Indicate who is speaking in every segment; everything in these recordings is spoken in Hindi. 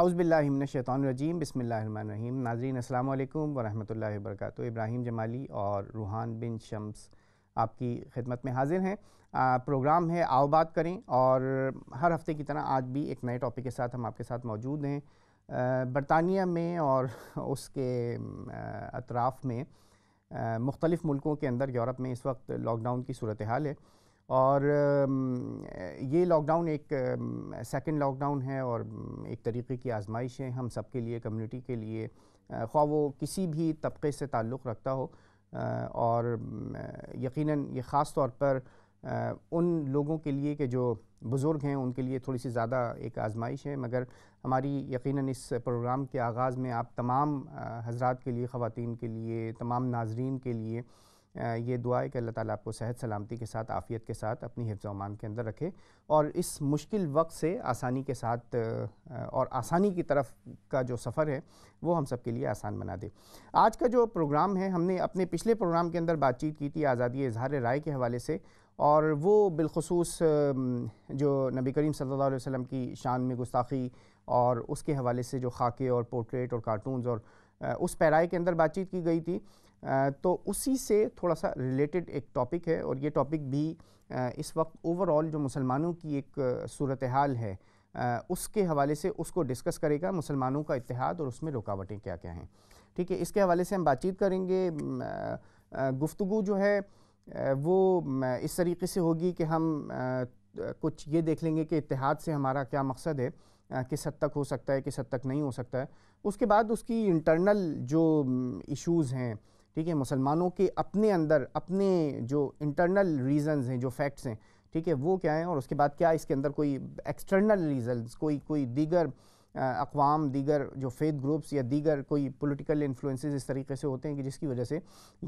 Speaker 1: आउज़बिल्लिमिनशैतरजीम बसमीम नाजरीन अल्लाम वरम् वर्क इब्राहिम जमाली और रूहान बिन शम्स आपकी खिदमत में हाजिर हैं प्रोग्राम है आओ बात करें और हर हफ्ते की तरह आज भी एक नए टॉपिक के साथ हम आपके साथ मौजूद हैं बरतानिया में और उसके अतराफ़ में मुख्तलिफ़ मुल्कों के अंदर यूरोप में इस वक्त लॉकडाउन की सूरत हाल है और ये लॉकडाउन एक सेकंड लॉकडाउन है और एक तरीके की आजमाइश है हम सब के लिए कम्युनिटी के लिए ख्वा वो किसी भी तबके से ताल्लुक़ रखता हो और यकीनन ये ख़ास तौर पर उन लोगों के लिए कि जो बुज़ुर्ग हैं उनके लिए थोड़ी सी ज़्यादा एक आजमाइश है मगर हमारी यकीनन इस प्रोग्राम के आगाज़ में आप तमाम हजरात के लिए ख़वान के लिए तमाम नाजरन के लिए ये दुआ है कि अल्लाह ताला आपको सेहत सलामती के साथ आफ़ियत के साथ अपनी हिफ्ज़मान के अंदर रखे और इस मुश्किल वक्त से आसानी के साथ और आसानी की तरफ का जो सफ़र है वो हम सब के लिए आसान बना दे आज का जो प्रोग्राम है हमने अपने पिछले प्रोग्राम के अंदर बातचीत की थी आज़ादी इजहार राय के हवाले से और वो बिलखसूस जो नबी करीम सल्ला वसम की शान में गुस्ताखी और उसके हवाले से जो खाके और पोर्ट्रेट और कार्टून्स और उस पैराए के अंदर बातचीत की गई थी तो उसी से थोड़ा सा रिलेटेड एक टॉपिक है और ये टॉपिक भी इस वक्त ओवरऑल जो मुसलमानों की एक सूरत हाल है उसके हवाले से उसको डिस्कस करेगा मुसलमानों का इतिहाद और उसमें रुकावटें क्या क्या हैं ठीक है इसके हवाले से हम बातचीत करेंगे गुफ्तु जो है वो इस तरीके से होगी कि हम कुछ ये देख लेंगे कि इतिहाद से हमारा क्या मकसद है किस हद तक हो सकता है किस हद तक नहीं हो सकता है उसके बाद उसकी इंटरनल जो इश्यूज़ हैं ठीक है मुसलमानों के अपने अंदर अपने जो इंटरनल रीज़न्स हैं जो फैक्ट्स हैं ठीक है वो क्या हैं और उसके बाद क्या इसके अंदर कोई एक्सटर्नल रीजंस कोई कोई दीगर अकवाम दीगर जो फेथ ग्रुप्स या दीगर कोई पॉलिटिकल इन्फ्लुएंसेस इस तरीके से होते हैं कि जिसकी वजह से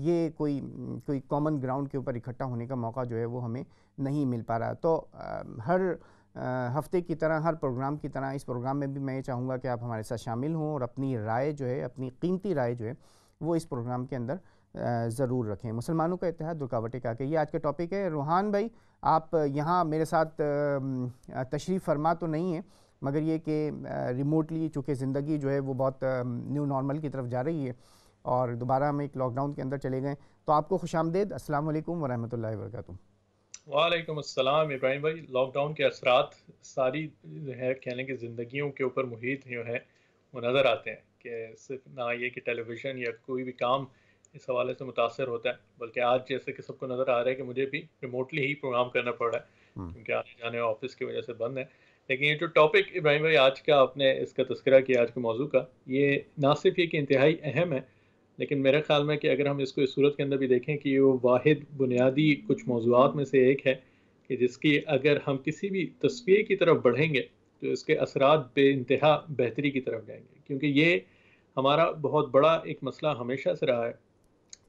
Speaker 1: ये कोई कोई कॉमन ग्राउंड के ऊपर इकट्ठा होने का मौका जो है वो हमें नहीं मिल पा रहा तो आ, हर हफ्ते की तरह हर प्रोग्राम की तरह इस प्रोग्राम में भी मैं ये चाहूँगा कि आप हमारे साथ शामिल हों और अपनी राय जो है अपनी कीमती राय जो है वो इस प्रोग्राम के अंदर ज़रूर रखें मुसलमानों का इतिहाद रुकावटें का के ये आज का टॉपिक है रूहान भाई आप यहाँ मेरे साथ तशरीफ़ फरमा तो नहीं है मगर ये कि रिमोटली चूँकि ज़िंदगी जो है वो बहुत न्यू नॉर्मल की तरफ जा रही है और दोबारा हम एक लॉकडाउन के अंदर चले गए तो आपको खुश आमदेद असल वरहमल वर्का
Speaker 2: वालेकुम अस्सलाम इब्राहिम भाई लॉकडाउन के असरात सारी जो है कहने की कि ज़िंदगियों के ऊपर मुहित जो है वो नज़र आते हैं कि सिर्फ ना ये कि टेलीविज़न या कोई भी काम इस हवाले से मुतासर होता है बल्कि आज जैसे कि सबको नज़र आ रहा है कि मुझे भी रिमोटली ही प्रोग्राम करना पड़ रहा है हम्म। क्योंकि आने जाने ऑफिस की वजह से बंद है लेकिन ये जो टॉपिक इब्राहिम भाई आज का आपने इसका तस्करा किया आज के मौजू का ये ना सिर्फ ये कि इंतहाई अहम है लेकिन मेरे ख्याल में कि अगर हम इसको इस सूरत के अंदर भी देखें कि वो वाद बुनियादी कुछ मौजूद में से एक है कि जिसकी अगर हम किसी भी तस्वीर की तरफ बढ़ेंगे तो इसके असरा बे इंतहा बेहतरी की तरफ जाएंगे क्योंकि ये हमारा बहुत बड़ा एक मसला हमेशा से रहा है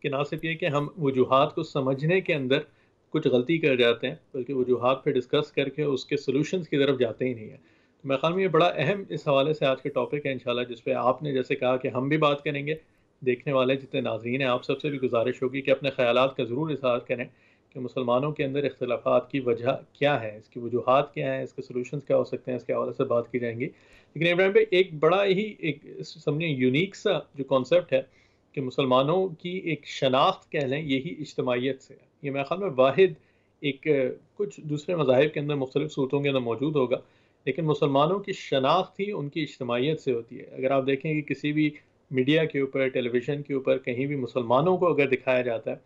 Speaker 2: कि ना सिर्फ ये कि हम वजूहत को समझने के अंदर कुछ गलती कर जाते हैं बल्कि वजूहत पर डिस्कस करके उसके सोलूशन्स की तरफ जाते ही नहीं है तो मैं ख्याल में ये बड़ा अहम इस हवाले से आज के टॉपिक है इन जिस पर आपने जैसे कहा कि हम भी बात करेंगे देखने वाले जितने नाजरीन हैं आप सबसे भी गुजारिश होगी कि अपने ख्याल का ज़रूर इजहार करें कि मुसलमानों के अंदर इख्तलाफात की वजह क्या है इसकी वजूहत क्या हैं इसके सोलूशन क्या हो सकते हैं इसके हवाले से बात की जाएंगी लेकिन इब्राहिम भाई एक बड़ा ही एक समझे यूनिक सा जो कॉन्सेप्ट है कि मुसलमानों की एक शनाख्त कह लें यही इज्तमाहीत से ये मेरे ख्याल में वाद एक कुछ दूसरे मजाहब के अंदर मुख्तलिफूतों के अंदर मौजूद होगा लेकिन मुसलमानों की शनाख्त ही उनकी इज्तमाहीत से होती है अगर आप देखें कि किसी भी मीडिया के ऊपर टेलीविज़न के ऊपर कहीं भी मुसलमानों को अगर दिखाया जाता है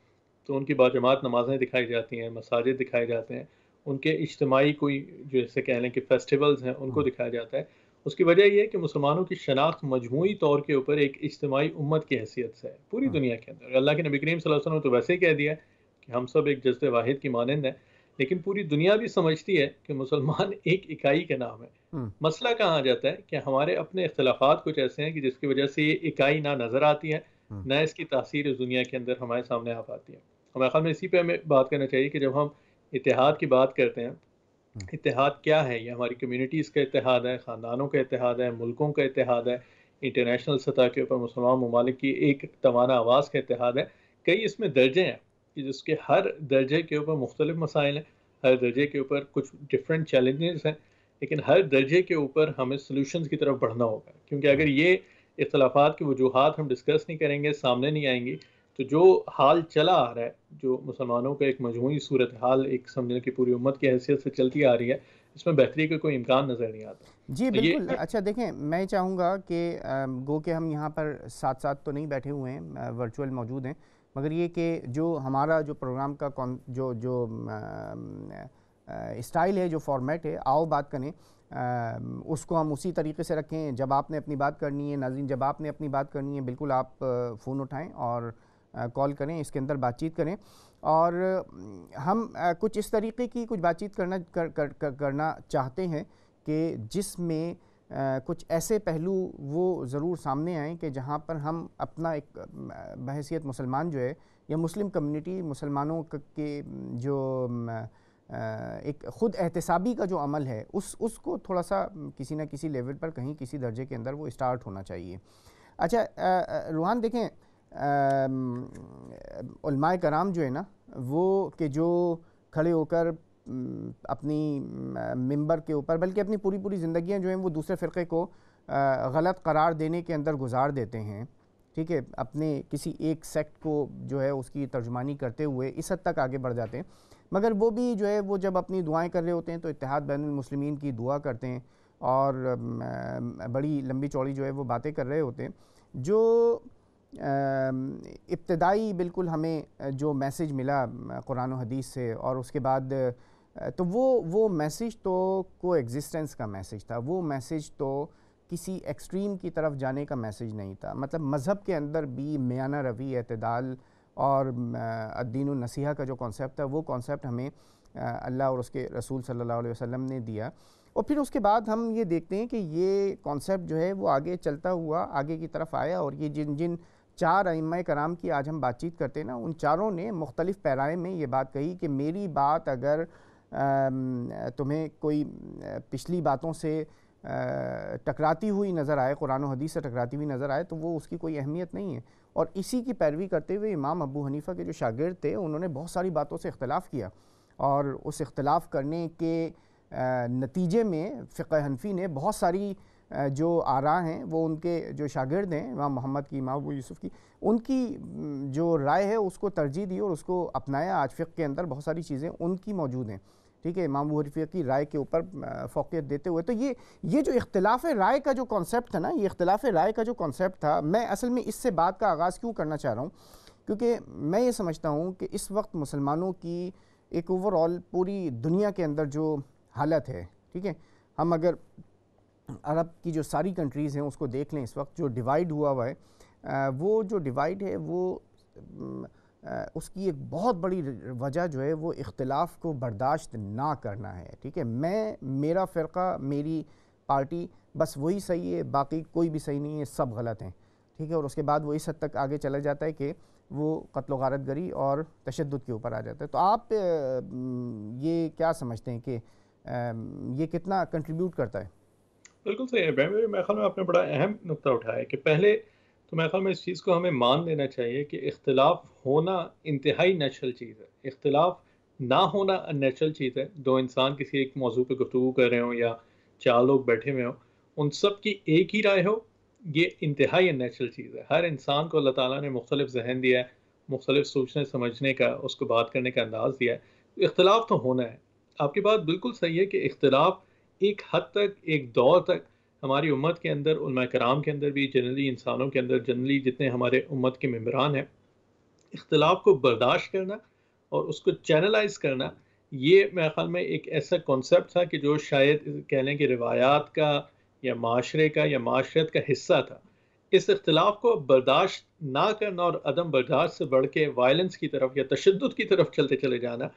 Speaker 2: तो उनकी बाजमात नमाज़ें दिखाई जाती हैं मसाजिद दिखाए जाते हैं उनके इज्तमाही कोई जैसे कह लें कि फेस्टिवल्स हैं उनको हम्म। दिखाया जाता है उसकी वजह यह है कि मुसलमानों की शनाख्त मजमू तौर के ऊपर एक इज्तमाही उम्मत की हैसियत से है पूरी हम्म। दुनिया के अंदर अल्लाह के नबी करीम वसल्लम ने तो वैसे ही कह दिया कि हम सब एक जज्द वाहिद की मानंद हैं लेकिन पूरी दुनिया भी समझती है कि मुसलमान एक इकाई के नाम है हम्म। मसला कहाँ आ जाता है कि हमारे अपने इख्तलाफात कुछ ऐसे हैं कि जिसकी वजह से ये इकाई ना नज़र आती है हम्म। ना इसकी तासीर इस दुनिया के अंदर हमारे सामने आ पाती है हमारे ख्याल में इसी पर हमें बात करना चाहिए कि जब हम इतिहाद की बात करते हैं हम्म। इतिहाद क्या है ये हमारी कम्यूनिटीज का इतिहाद है ख़ानदानों का इतिहाद है मुल्कों का इतिहाद है इंटरनेशनल सतह के ऊपर मुसलमान ममालिक की एक तवाना आवाज़ का इतिहाद है कई इसमें दर्जे हैं कि जिसके हर दर्जे के ऊपर मुख्तलिफ मसाइल हैं हर दर्जे के ऊपर कुछ डिफरेंट चैलेंजेस हैं लेकिन हर दर्जे के ऊपर हमें सोल्यूशन की तरफ बढ़ना होगा क्योंकि अगर ये इख्लाफा की वजूहत हम डिस्कस नहीं करेंगे सामने नहीं आएंगी तो जो हाल चला आ रहा है जो मुसलमानों का एक मजमू सूरत हाल एक समझने की पूरी उम्मत की हैसियत से चलती आ रही है इसमें बेहतरी का कोई इम्कान नज़र नहीं आता जी तो बिल्कुल
Speaker 1: अच्छा देखें मैं चाहूँगा कि गो के हम यहाँ पर साथ साथ तो नहीं बैठे हुए हैं वर्चुअल मौजूद हैं मगर ये कि जो हमारा जो प्रोग्राम का जो जो आ, स्टाइल है जो फॉर्मेट है आओ बात करें आ, उसको हम उसी तरीके से रखें जब आपने अपनी बात करनी है नाजीन जब आपने अपनी बात करनी है बिल्कुल आप फ़ोन उठाएं और कॉल करें इसके अंदर बातचीत करें और हम आ, कुछ इस तरीके की कुछ बातचीत करना कर, कर, कर, करना चाहते हैं कि जिसमें कुछ ऐसे पहलू वो ज़रूर सामने आएँ कि जहाँ पर हम अपना एक बहसीत मुसलमान जो है या मुस्लिम कम्युनिटी मुसलमानों के जो एक ख़ुद एहतसाबी का जो अमल है उस उसको थोड़ा सा किसी ना किसी लेवल पर कहीं किसी दर्जे के अंदर वो स्टार्ट होना चाहिए अच्छा रूहान देखें कराम जो है ना वो के जो खड़े होकर अपनी मेंबर के ऊपर बल्कि अपनी पूरी पूरी ज़िंदियाँ जो हैं वो दूसरे फ़िरक़े को गलत करार देने के अंदर गुजार देते हैं ठीक है अपने किसी एक सेक्ट को जो है उसकी तर्जमानी करते हुए इस हद तक आगे बढ़ जाते हैं मगर वो भी जो है वो जब अपनी दुआएं कर रहे होते हैं तो इतिहाद बैन मुस्लिमीन की दुआ करते हैं और बड़ी लंबी चौड़ी जो है वो बातें कर रहे होते हैं जो इब्तदाई बिल्कुल हमें जो मैसेज मिला कुरान हदीस से और उसके बाद तो वो वो मैसेज तो को एग्जिस्टेंस का मैसेज था वो मैसेज तो किसी एक्सट्रीम की तरफ जाने का मैसेज नहीं था मतलब मज़हब के अंदर भी मियाना रवी अतदाल और अद्दीन नसीहा का जो कॉन्सेप्ट है वो कॉन्सेप्ट हमें अल्लाह और उसके रसूल सल्लल्लाहु अलैहि वसल्लम ने दिया और फिर उसके बाद हम ये देखते हैं कि ये कॉन्सेप्ट जो है वो आगे चलता हुआ आगे की तरफ आया और ये जिन जिन चार अम कराम की आज हम बातचीत करते हैं ना उन चारों ने मुख्तलिफ़ पैराए में ये बात कही कि मेरी बात अगर तुम्हें कोई पिछली बातों से टकराती हुई नज़र आए कुरान हदीस से टकराती हुई नज़र आए तो वो उसकी कोई अहमियत नहीं है और इसी की पैरवी करते हुए इमाम अबू हनीफ़ा के जो शागिर्द थे उन्होंने बहुत सारी बातों से इख्तलाफ़ किया और उस इख्तलाफ़ करने के नतीजे में फ़िक हनफी ने बहुत सारी जो आरा हैं वो उनके जो शागिर्द हैं इमाम मोहम्मद की इमाम अबू यूसुफ़ की उनकी जो राय है उसको तरजीह दी और उसको अपनाया आज फ़िक के अंदर बहुत सारी चीज़ें उनकी मौजूद हैं ठीक है इमाम हरीफिया की राय के ऊपर फोकियत देते हुए तो ये ये जो इख्तलाफ राय का जो कॉन्सेप्ट था ना ये इख्तलाफ राय का जो कॉन्सेप्ट था मैं असल में इससे बात का आगाज़ क्यों करना चाह रहा हूँ क्योंकि मैं ये समझता हूँ कि इस वक्त मुसलमानों की एक ओवरऑल पूरी दुनिया के अंदर जो हालत है ठीक है हम अगर अरब की जो सारी कंट्रीज़ हैं उसको देख लें इस वक्त जो डिवाइड हुआ हुआ है वो जो डिवाइड है वो उसकी एक बहुत बड़ी वजह जो है वो इख्तलाफ को बर्दाश्त ना करना है ठीक है मैं मेरा फ़िरका मेरी पार्टी बस वही सही है बाकी कोई भी सही नहीं है सब गलत हैं ठीक है और उसके बाद वो इस हद तक आगे चला जाता है कि वो कत्ल गारत गरी और तशद के ऊपर आ जाता है तो आप ये क्या समझते हैं कि ये कितना कंट्रीब्यूट करता है
Speaker 2: बिल्कुल सही है मेरे ख्याल में आपने बड़ा अहम नुकता उठाया है कि पहले तो मेरे ख्याल इस चीज़ को हमें मान लेना चाहिए कि इख्तलाफ होना इंतहाई नेचुरल चीज़ है इख्तलाफ ना होना नेचुरल चीज़ है दो इंसान किसी एक मौजू पर गुफ्तु कर रहे हों या चार लोग बैठे हुए हों उन सब की एक ही राय हो ये इंतहाई नेचुरल चीज़ है हर इंसान को अल्लाह ताला ने मुख्तलिफ जहन दिया है मुख्तलिफ सोचने समझने का उसको बात करने का अंदाज़ दिया है तो इख्तलाफ तो होना है आपकी बात बिल्कुल सही है कि इख्तलाफ एक हद तक एक दौर तक हमारी उम्मत के अंदर उलमा कराम के अंदर भी जनरली इंसानों के अंदर जनरली जितने हमारे उम्मत के मम्बरान हैं इख्तलाफ को बर्दाश्त करना और उसको चैनलाइज करना ये मेरे ख्याल में एक ऐसा कॉन्सेप्ट था कि जो शायद कह लें कि रिवायात का या माशरे का या माशरत का हिस्सा था इस इख्तलाफ को बर्दाश्त ना करना और अदम बर्दाश्त से बढ़ के वायलेंस की तरफ या तशद की तरफ चलते चले जाना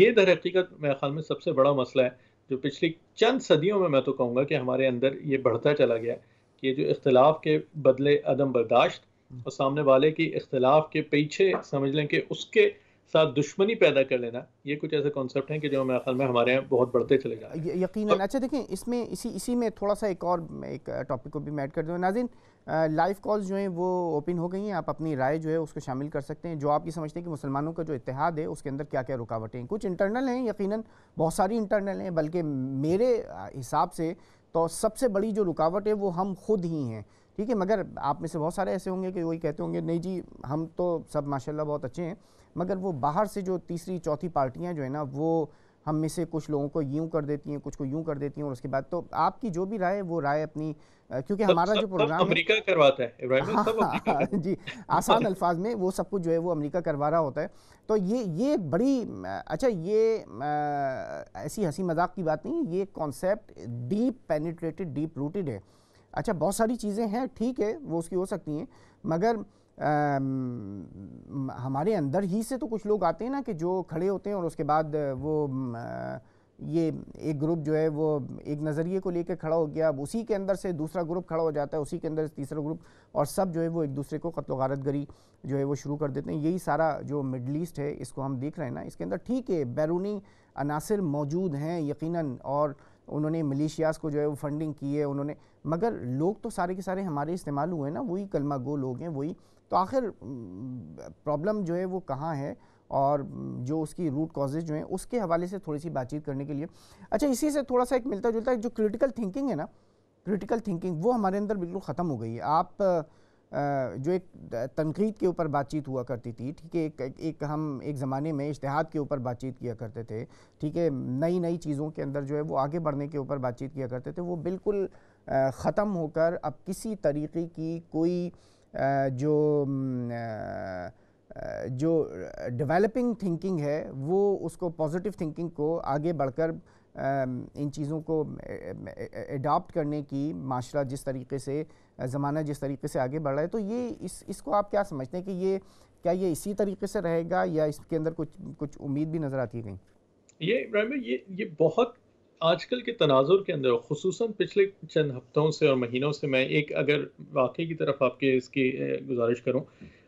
Speaker 2: ये दर हकीकत मेरे ख्याल में सबसे बड़ा मसला है जो पिछली चंद सदियों में मैं तो कहूँगा कि हमारे अंदर ये बढ़ता चला गया कि जो इख्तलाफ के बदले अदम बर्दाश्त हम्म। और सामने वाले की इख्तलाफ के पीछे समझ लें कि उसके साथ दुश्मनी पैदा कर लेना ये कुछ ऐसे कॉन्सेप्ट हैं कि जो मेरे ख्याल में हमारे यहाँ बहुत बढ़ते चले जा
Speaker 1: रहे हैं यकीन तो, अच्छा देखें इसमें इसी इसी में थोड़ा सा एक और एक टॉपिक को भी मैं ऐड कर दूँ नाजिन लाइव कॉल्स जो हैं वो ओपन हो गई हैं आप अपनी राय जो है उसको शामिल कर सकते हैं जो आप ये समझते हैं कि मुसलमानों का जो इतिहाद है उसके अंदर क्या क्या रुकावटें हैं कुछ इंटरनल हैं यकीन बहुत सारी इंटरनल हैं बल्कि मेरे हिसाब से तो सबसे बड़ी जो रुकावट है वो हम खुद ही हैं ठीक है मगर आप में से बहुत सारे ऐसे होंगे कि वही कहते होंगे नहीं जी हम तो सब माशाल्लाह बहुत अच्छे हैं मगर वो बाहर से जो तीसरी चौथी पार्टियाँ जो है ना वो हम में से कुछ लोगों को यूं कर देती हैं कुछ को यूं कर देती हैं और उसके बाद तो आपकी जो भी राय है वो राय अपनी क्योंकि हमारा जो प्रोग्राम अमेरिका
Speaker 2: करवाता है हाँ, सब अमेरिका
Speaker 1: हाँ, जी आसान अल्फाज में वो सब कुछ जो है वो अमेरिका करवा रहा होता है तो ये ये बड़ी अच्छा ये आ, ऐसी हंसी मजाक की बात नहीं ये concept deep penetrated deep rooted है अच्छा बहुत सारी चीज़ें हैं ठीक है वो उसकी हो सकती हैं मगर हमारे अंदर ही से तो कुछ लोग आते हैं ना कि जो खड़े होते हैं और उसके बाद वो ये एक ग्रुप जो है वो एक नज़रिए को लेकर खड़ा हो गया अब उसी के अंदर से दूसरा ग्रुप खड़ा हो जाता है उसी के अंदर से तीसरा ग्रुप और सब जो है वो एक दूसरे को कत्ल गारत गरी जो है वो शुरू कर देते हैं यही सारा जो मिडल ईस्ट है इसको हम देख रहे हैं ना इसके अंदर ठीक है बैरूनी अनासर मौजूद हैं यकीन और उन्होंने मलेशियाज को जो है वो फंडिंग की है उन्होंने मगर लोग तो सारे के सारे हमारे इस्तेमाल हुए ना वही कलमा गो लोग हैं वही तो आखिर प्रॉब्लम जो है वो कहाँ है और जो उसकी रूट कॉजेज जो हैं उसके हवाले से थोड़ी सी बातचीत करने के लिए अच्छा इसी से थोड़ा सा एक मिलता जुलता जो क्रिटिकल थिंकिंग है ना क्रिटिकल थिंकिंग वो हमारे अंदर बिल्कुल ख़त्म हो गई है आप जो एक तनकीद के ऊपर बातचीत हुआ करती थी ठीक है एक, एक हम एक ज़माने में इश्तहाद के ऊपर बातचीत किया करते थे ठीक है नई नई चीज़ों के अंदर जो है वो आगे बढ़ने के ऊपर बातचीत किया करते थे वो बिल्कुल ख़त्म होकर अब किसी तरीके की कोई जो जो डेवलपिंग थिंकिंग है वो उसको पॉजिटिव थिंकिंग को आगे बढ़कर इन चीज़ों को एडाप्ट करने की माशरा जिस तरीके से ज़माना जिस तरीके से आगे बढ़ रहा है तो ये इस इसको आप क्या समझते हैं कि ये क्या ये इसी तरीके से रहेगा या इसके अंदर कुछ कुछ उम्मीद भी नजर आती है कहीं
Speaker 2: ये इब्राहिम ये ये बहुत आजकल के तनाजुर के अंदर खसूस पिछले चंद हफ्तों से और महीनों से मैं एक अगर वाकई की तरफ आपके इसकी गुजारिश करूँ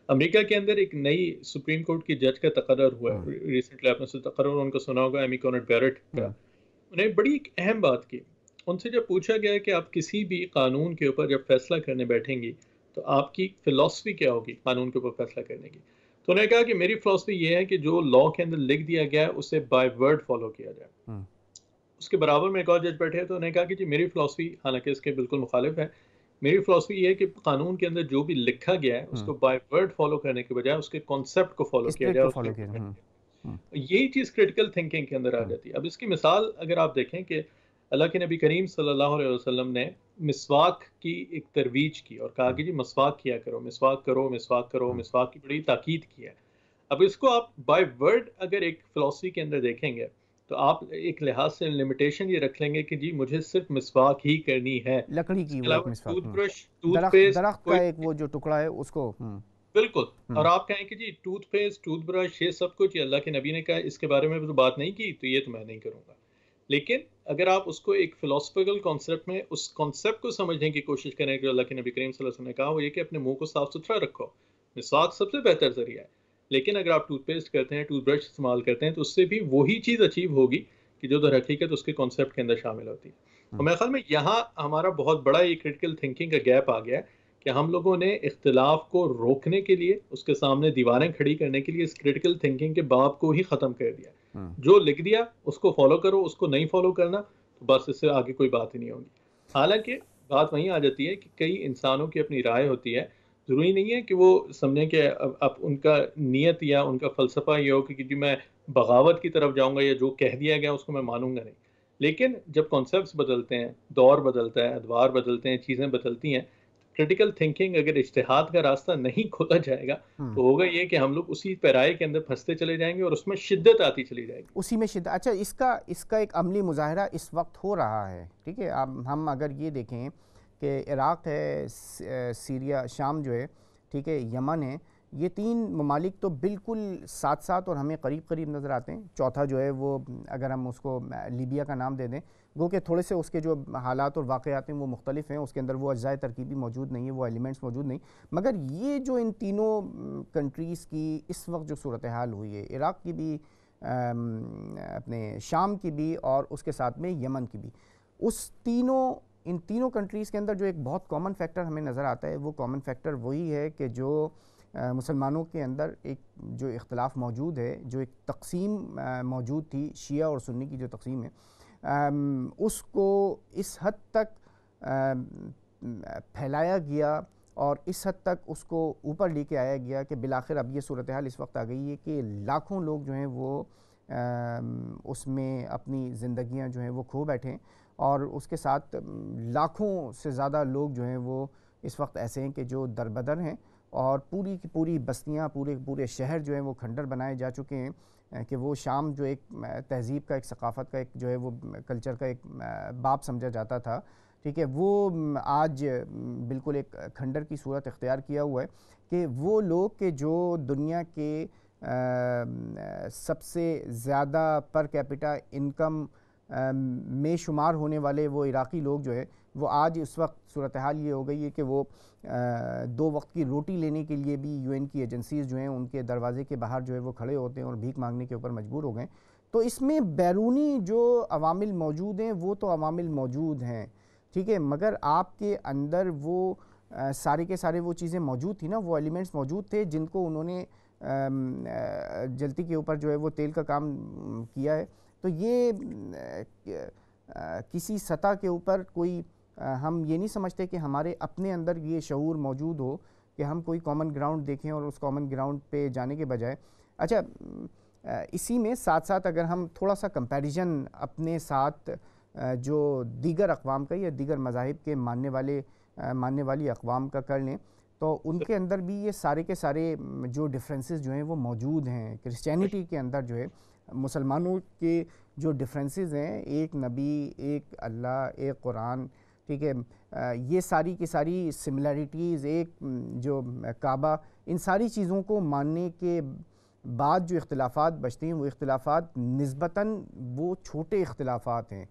Speaker 2: अमेरिका के अंदर एक नई सुप्रीम कोर्ट की जज का तकर हुआ हाँ। रिसेंटली आपने तकर उनका सुना होगा एमी कॉनट बैरट का हाँ। उन्हें बड़ी एक अहम बात की उनसे जब पूछा गया कि आप किसी भी कानून के ऊपर जब फैसला करने बैठेंगी तो आपकी फ़िलासफ़ी क्या होगी कानून के ऊपर फैसला करने की तो उन्होंने कहा कि मेरी फ़िलासफ़ी ये है कि जो लॉ के अंदर लिख दिया गया है उसे बाय वर्ड फॉलो किया जाए हाँ। उसके बराबर में एक और जज बैठे तो उन्होंने कहा कि जी मेरी फ़िलासफ़ी हालांकि इसके बिल्कुल मुखालिफ है मेरी फ़िलासफ़ी ये है कि कानून के अंदर जो भी लिखा गया है उसको बाय वर्ड फॉलो करने के बजाय उसके कॉन्सेप्ट को फॉलो किया जाए हम्म, हम्म। यही चीज़ क्रिटिकल थिंकिंग के अंदर आ हम्म। जाती है अब इसकी मिसाल अगर आप देखें कि अल्लाह के नबी करीम सल्लल्लाहु अलैहि वसल्लम ने मिसवाक की एक तरवीज की और कहा कि जी मिसवाक किया करो मिसवाक करो मिसवाक करो मिसवाक की बड़ी ताकीद की है अब इसको आप बाय वर्ड अगर एक फिलोसफी के अंदर देखेंगे तो आप एक लिहाज से लिमिटेशन ये रख लेंगे कि जी मुझे सिर्फ मिसवाक ही करनी है लकड़ी की टूथब्रश हम्म। टूथपेस्ट का एक
Speaker 1: वो जो टुकड़ा है उसको हम्म।
Speaker 2: बिल्कुल हम्म। और आप कहें कि जी टूथपेस्ट टूथब्रश ये सब कुछ अल्लाह के नबी ने कहा इसके बारे में तो बात नहीं की तो ये तो मैं नहीं करूँगा लेकिन अगर आप उसको एक फिलोसफिकल कॉन्सेप्ट में उस कॉन्सेप्ट को समझने की कोशिश करें कि अल्लाह के नबी करीम ने कहा वो ये कि अपने मुंह को साफ सुथरा रखो मिसवाक सबसे बेहतर जरिया है लेकिन अगर आप टूथपेस्ट करते हैं टूथब्रश इस्तेमाल करते हैं तो उससे भी वही चीज़ अचीव होगी कि जो दर तो हकीकत तो उसके कॉन्सेप्ट के अंदर शामिल होती है और तो हम्म। मेरे ख्याल में यहाँ हमारा बहुत बड़ा ये क्रिटिकल थिंकिंग का गैप आ गया है कि हम लोगों ने इख्तलाफ को रोकने के लिए उसके सामने दीवारें खड़ी करने के लिए इस क्रिटिकल थिंकिंग के बाप को ही ख़त्म कर दिया हम्म। जो लिख दिया उसको फॉलो करो उसको नहीं फॉलो करना तो बस इससे आगे कोई बात ही नहीं होगी हालांकि बात वहीं आ जाती है कि कई इंसानों की अपनी राय होती है ज़रूरी नहीं है कि वो समझें कि अब, उनका नीयत या उनका फ़लसफ़ा ये हो कि, जी मैं बगावत की तरफ जाऊँगा या जो कह दिया गया उसको मैं मानूंगा नहीं लेकिन जब कॉन्सेप्ट बदलते हैं दौर बदलता है अदवार बदलते हैं चीज़ें बदलती हैं क्रिटिकल थिंकिंग अगर इश्तहाद का रास्ता नहीं खोला जाएगा हम्म। तो होगा ये कि हम लोग उसी पैराए के अंदर फंसते चले जाएंगे और उसमें शिद्दत आती चली जाएगी
Speaker 1: उसी में शिद्दत अच्छा इसका इसका एक अमली मुजाहरा इस वक्त हो रहा है ठीक है अब हम अगर ये देखें कि इराक़ है सीरिया शाम जो है ठीक है यमन है ये तीन ममालिक तो बिल्कुल साथ साथ और हमें करीब करीब नज़र आते हैं चौथा जो है वो अगर हम उसको लीबिया का नाम दे दें गो के थोड़े से उसके जो हालात और वाक़ात हैं वो मुख्तलिफ हैं उसके अंदर वो अज्जा तरकीबी मौजूद नहीं है वो एलिमेंट्स मौजूद नहीं मगर ये जो इन तीनों कंट्रीज़ की इस वक्त जो सूरत हाल हुई है इराक़ की भी अपने शाम की भी और उसके साथ में यमन की भी उस तीनों इन तीनों कंट्रीज़ के अंदर जो एक बहुत कॉमन फैक्टर हमें नज़र आता है वो कॉमन फैक्टर वही है कि जो मुसलमानों के अंदर एक जो इख्तलाफ मौजूद है जो एक तकसीम मौजूद थी शिया और सुन्नी की जो तकसीम है उसको इस हद तक फैलाया गया और इस हद तक उसको ऊपर लेके आया गया कि बिलाखिर अब ये सूरत हाल इस वक्त आ गई है कि लाखों लोग जो हैं वो उसमें अपनी ज़िंदगियां जो हैं वो खो बैठें और उसके साथ लाखों से ज़्यादा लोग जो हैं वो इस वक्त ऐसे हैं कि जो दरबदर हैं और पूरी की पूरी बस्तियाँ पूरे पूरे शहर जो हैं वो खंडर बनाए जा चुके हैं कि वो शाम जो एक तहज़ीब का एक सकाफ़त का एक जो है वो कल्चर का एक बाप समझा जाता था ठीक है वो आज बिल्कुल एक खंडर की सूरत इख्तियार किया हुआ है कि वो लोग के जो दुनिया के सबसे ज़्यादा पर कैपिटा इनकम में शुमार होने वाले वो इराक़ी लोग जो है वो आज इस वक्त सूरत हाल ये हो गई है कि वो आ, दो वक्त की रोटी लेने के लिए भी यूएन की एजेंसीज़ जो हैं उनके दरवाज़े के बाहर जो है वो खड़े होते हैं और भीख मांगने के ऊपर मजबूर हो गए तो इसमें बैरूनी जो अवामिल मौजूद हैं वो तो अवामिल मौजूद हैं ठीक है मगर आपके अंदर वो आ, सारे के सारे वो चीज़ें मौजूद थी ना वो एलिमेंट्स मौजूद थे जिनको उन्होंने जलती के ऊपर जो है वो तेल का काम किया है तो ये किसी सतह के ऊपर कोई हम ये नहीं समझते कि हमारे अपने अंदर ये शूर मौजूद हो कि हम कोई कॉमन ग्राउंड देखें और उस कॉमन ग्राउंड पे जाने के बजाय अच्छा इसी में साथ साथ अगर हम थोड़ा सा कंपैरिजन अपने साथ जो दीगर अकवाम का या दीगर मजाहब के मानने वाले मानने वाली अकवाम का कर लें तो उनके अंदर भी ये सारे के सारे जो डिफरेंसेस जो हैं वो मौजूद हैं क्रिश्चियनिटी के अंदर जो है मुसलमानों के जो डिफरेंसेस हैं एक नबी एक अल्लाह एक कुरान ठीक है ये सारी की सारी सिमिलरिटीज़ एक जो काबा इन सारी चीज़ों को मानने के बाद जो इख्लाफा बचते हैं वो इख्लाफा नस्बता वो छोटे इख्लाफा हैं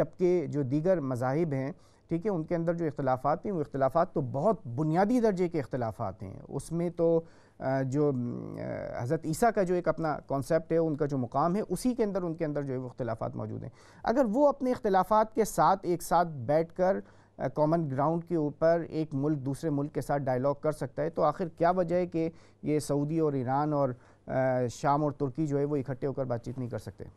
Speaker 1: जबकि जो दीगर मजाहब हैं ठीक है उनके अंदर जो इख्तलाफात हैं वो इख्तलाफात तो बहुत बुनियादी दर्जे के इख्तलाफात हैं उसमें तो जो हज़रत ईसा का जो एक अपना कॉन्सेप्ट है उनका जो मुकाम है उसी के अंदर उनके अंदर जो है वो अख्तलाफा मौजूद हैं अगर वो अपने इख्तलाफात के साथ एक साथ बैठ कर कॉमन ग्राउंड के ऊपर एक मुल्क दूसरे मुल्क के साथ डायलॉग कर सकता है तो आखिर क्या वजह है कि ये सऊदी और ईरान और शाम और तुर्की जो है वो इकट्ठे होकर बातचीत नहीं कर सकते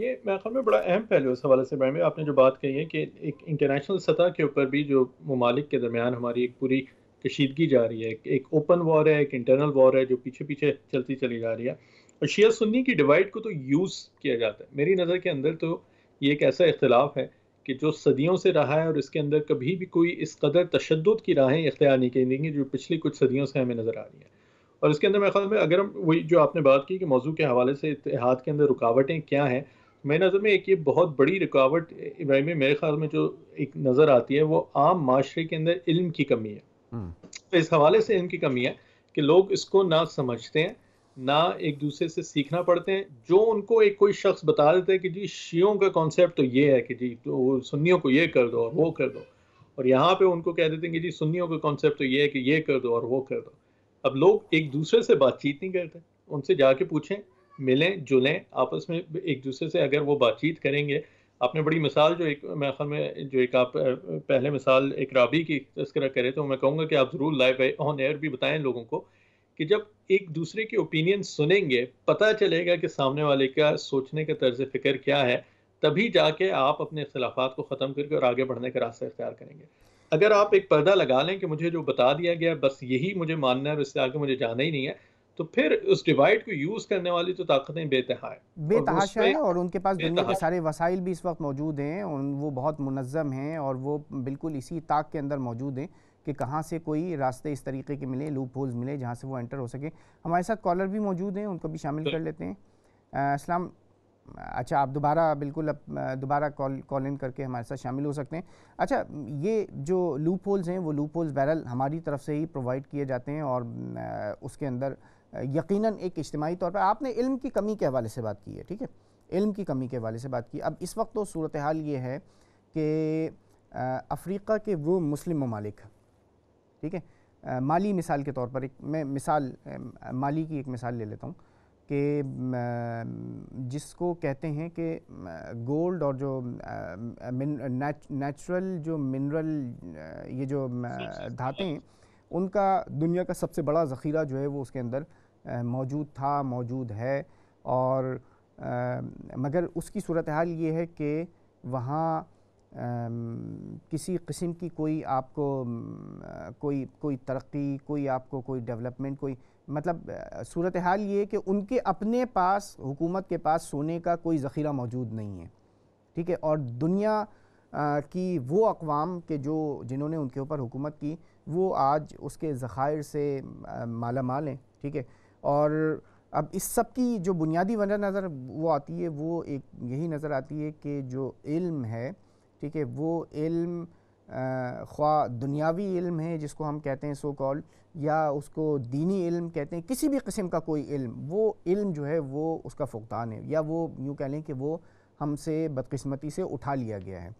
Speaker 2: ये मेरे ख्याल में बड़ा अहम पहलू इस हवाले से में आपने जो बात कही है कि एक इंटरनेशनल सतह के ऊपर भी जो ममालिक के दरमियान हमारी एक पूरी कशीदगी जा रही है एक ओपन वॉर है एक इंटरनल वॉर है जो पीछे पीछे चलती चली जा रही है और शिया सुन्नी की डिवाइड को तो यूज़ किया जाता है मेरी नज़र के अंदर तो ये एक ऐसा इख्तलाफ है कि जो सदियों से रहा है और इसके अंदर कभी भी कोई इस कदर तशद की राहें इख्तियार नहीं देंगी जो पिछली कुछ सदियों से हमें नज़र आ रही हैं और इसके अंदर मेरे ख्याल में अगर हम वही जो आपने बात की कि मौजू के हवाले से इतिहाद के अंदर रुकावटें क्या हैं मेरी नज़र में एक ये बहुत बड़ी रुकावट इब्राहिम मेरे ख्याल में जो एक नज़र आती है वो आम माशरे के अंदर इल्म की कमी है हम्म। तो इस हवाले से इल्म की कमी है कि लोग इसको ना समझते हैं ना एक दूसरे से सीखना पड़ते हैं जो उनको एक कोई शख्स बता देता है कि जी शियों का कॉन्सेप्ट तो ये है कि जी तो सुन्नियों को ये कर दो और वो कर दो और यहाँ पे उनको कह देते हैं कि जी सुन्नियों का कॉन्सेप्ट तो ये है कि ये कर दो और वो कर दो अब लोग एक दूसरे से बातचीत नहीं करते उनसे जाके पूछें मिलें जुलें आपस में एक दूसरे से अगर वो बातचीत करेंगे आपने बड़ी मिसाल जो एक मैं ख्याल में जो एक आप पहले मिसाल एक राबी की तस्करा करें तो मैं कहूँगा कि आप ज़रूर लाइव ऑन एयर भी बताएं लोगों को कि जब एक दूसरे की ओपिनियन सुनेंगे पता चलेगा कि सामने वाले का सोचने का तर्ज फिक्र क्या है तभी जाके आप अपने अख्तलाफात को ख़त्म करके और आगे बढ़ने का रास्ता इख्तियार करेंगे अगर आप एक पर्दा लगा लें कि मुझे जो बता दिया गया बस यही मुझे मानना है और इससे आगे मुझे जाना ही नहीं है तो फिर उस डिवाइड को यूज करने वाली तो ताकतें बेतहा बेतहाशा है और
Speaker 1: उनके पास दुनिया के सारे वसाइल भी इस वक्त मौजूद हैं और वो बहुत मुनज़म हैं और वो बिल्कुल इसी ताक के अंदर मौजूद हैं कि कहाँ से कोई रास्ते इस तरीके के मिले लूप होल्स मिले जहाँ से वो एंटर हो सके हमारे साथ कॉलर भी मौजूद हैं उनको भी शामिल कर लेते हैं इस्लाम अच्छा आप दोबारा बिल्कुल अब दोबारा कॉल कॉल इन करके हमारे साथ शामिल हो सकते हैं अच्छा ये जो लूप होल्स हैं वो लूप होल्स बैरल हमारी तरफ से ही प्रोवाइड किए जाते हैं और उसके अंदर यकीनन एक इज्तमाही तौर पर आपने इल्म की कमी के हवाले से बात की है ठीक है इल्म की कमी के हवाले से बात की अब इस वक्त तो सूरत हाल ये है कि अफ्रीका के वो मुस्लिम ममालिक ठीक है माली मिसाल के तौर पर एक मैं मिसाल माली की एक मिसाल ले लेता हूँ कि जिसको कहते हैं कि गोल्ड और जो नेचुरल जो मिनरल ये जो धातें उनका दुनिया का सबसे बड़ा ज़ख़ीरा जो है वो उसके अंदर मौजूद था मौजूद है और आ, मगर उसकी सूरत हाल ये है कि वहाँ किसी किस्म की कोई आपको कोई कोई तरक्की कोई आपको कोई डेवलपमेंट कोई मतलब सूरत हाल ये है कि उनके अपने पास हुकूमत के पास सोने का कोई ज़ख़ीरा मौजूद नहीं है ठीक है और दुनिया आ, की वो अकवाम के जो जिन्होंने उनके ऊपर हुकूमत की वो आज उसके ज़ख़ायर से माला माल हैं ठीक है और अब इस सब की जो बुनियादी वजह नज़र वो आती है वो एक यही नज़र आती है कि जो इल्म है ठीक है वो इल्म ख्वा दुनियावी इल्म है जिसको हम कहते हैं सो कॉल या उसको दीनी इल्म कहते हैं किसी भी किस्म का कोई इल्म वो इल्म जो है वो उसका फुकदान है या वो यूँ कह लें कि वो हमसे बदकस्मती से उठा लिया गया है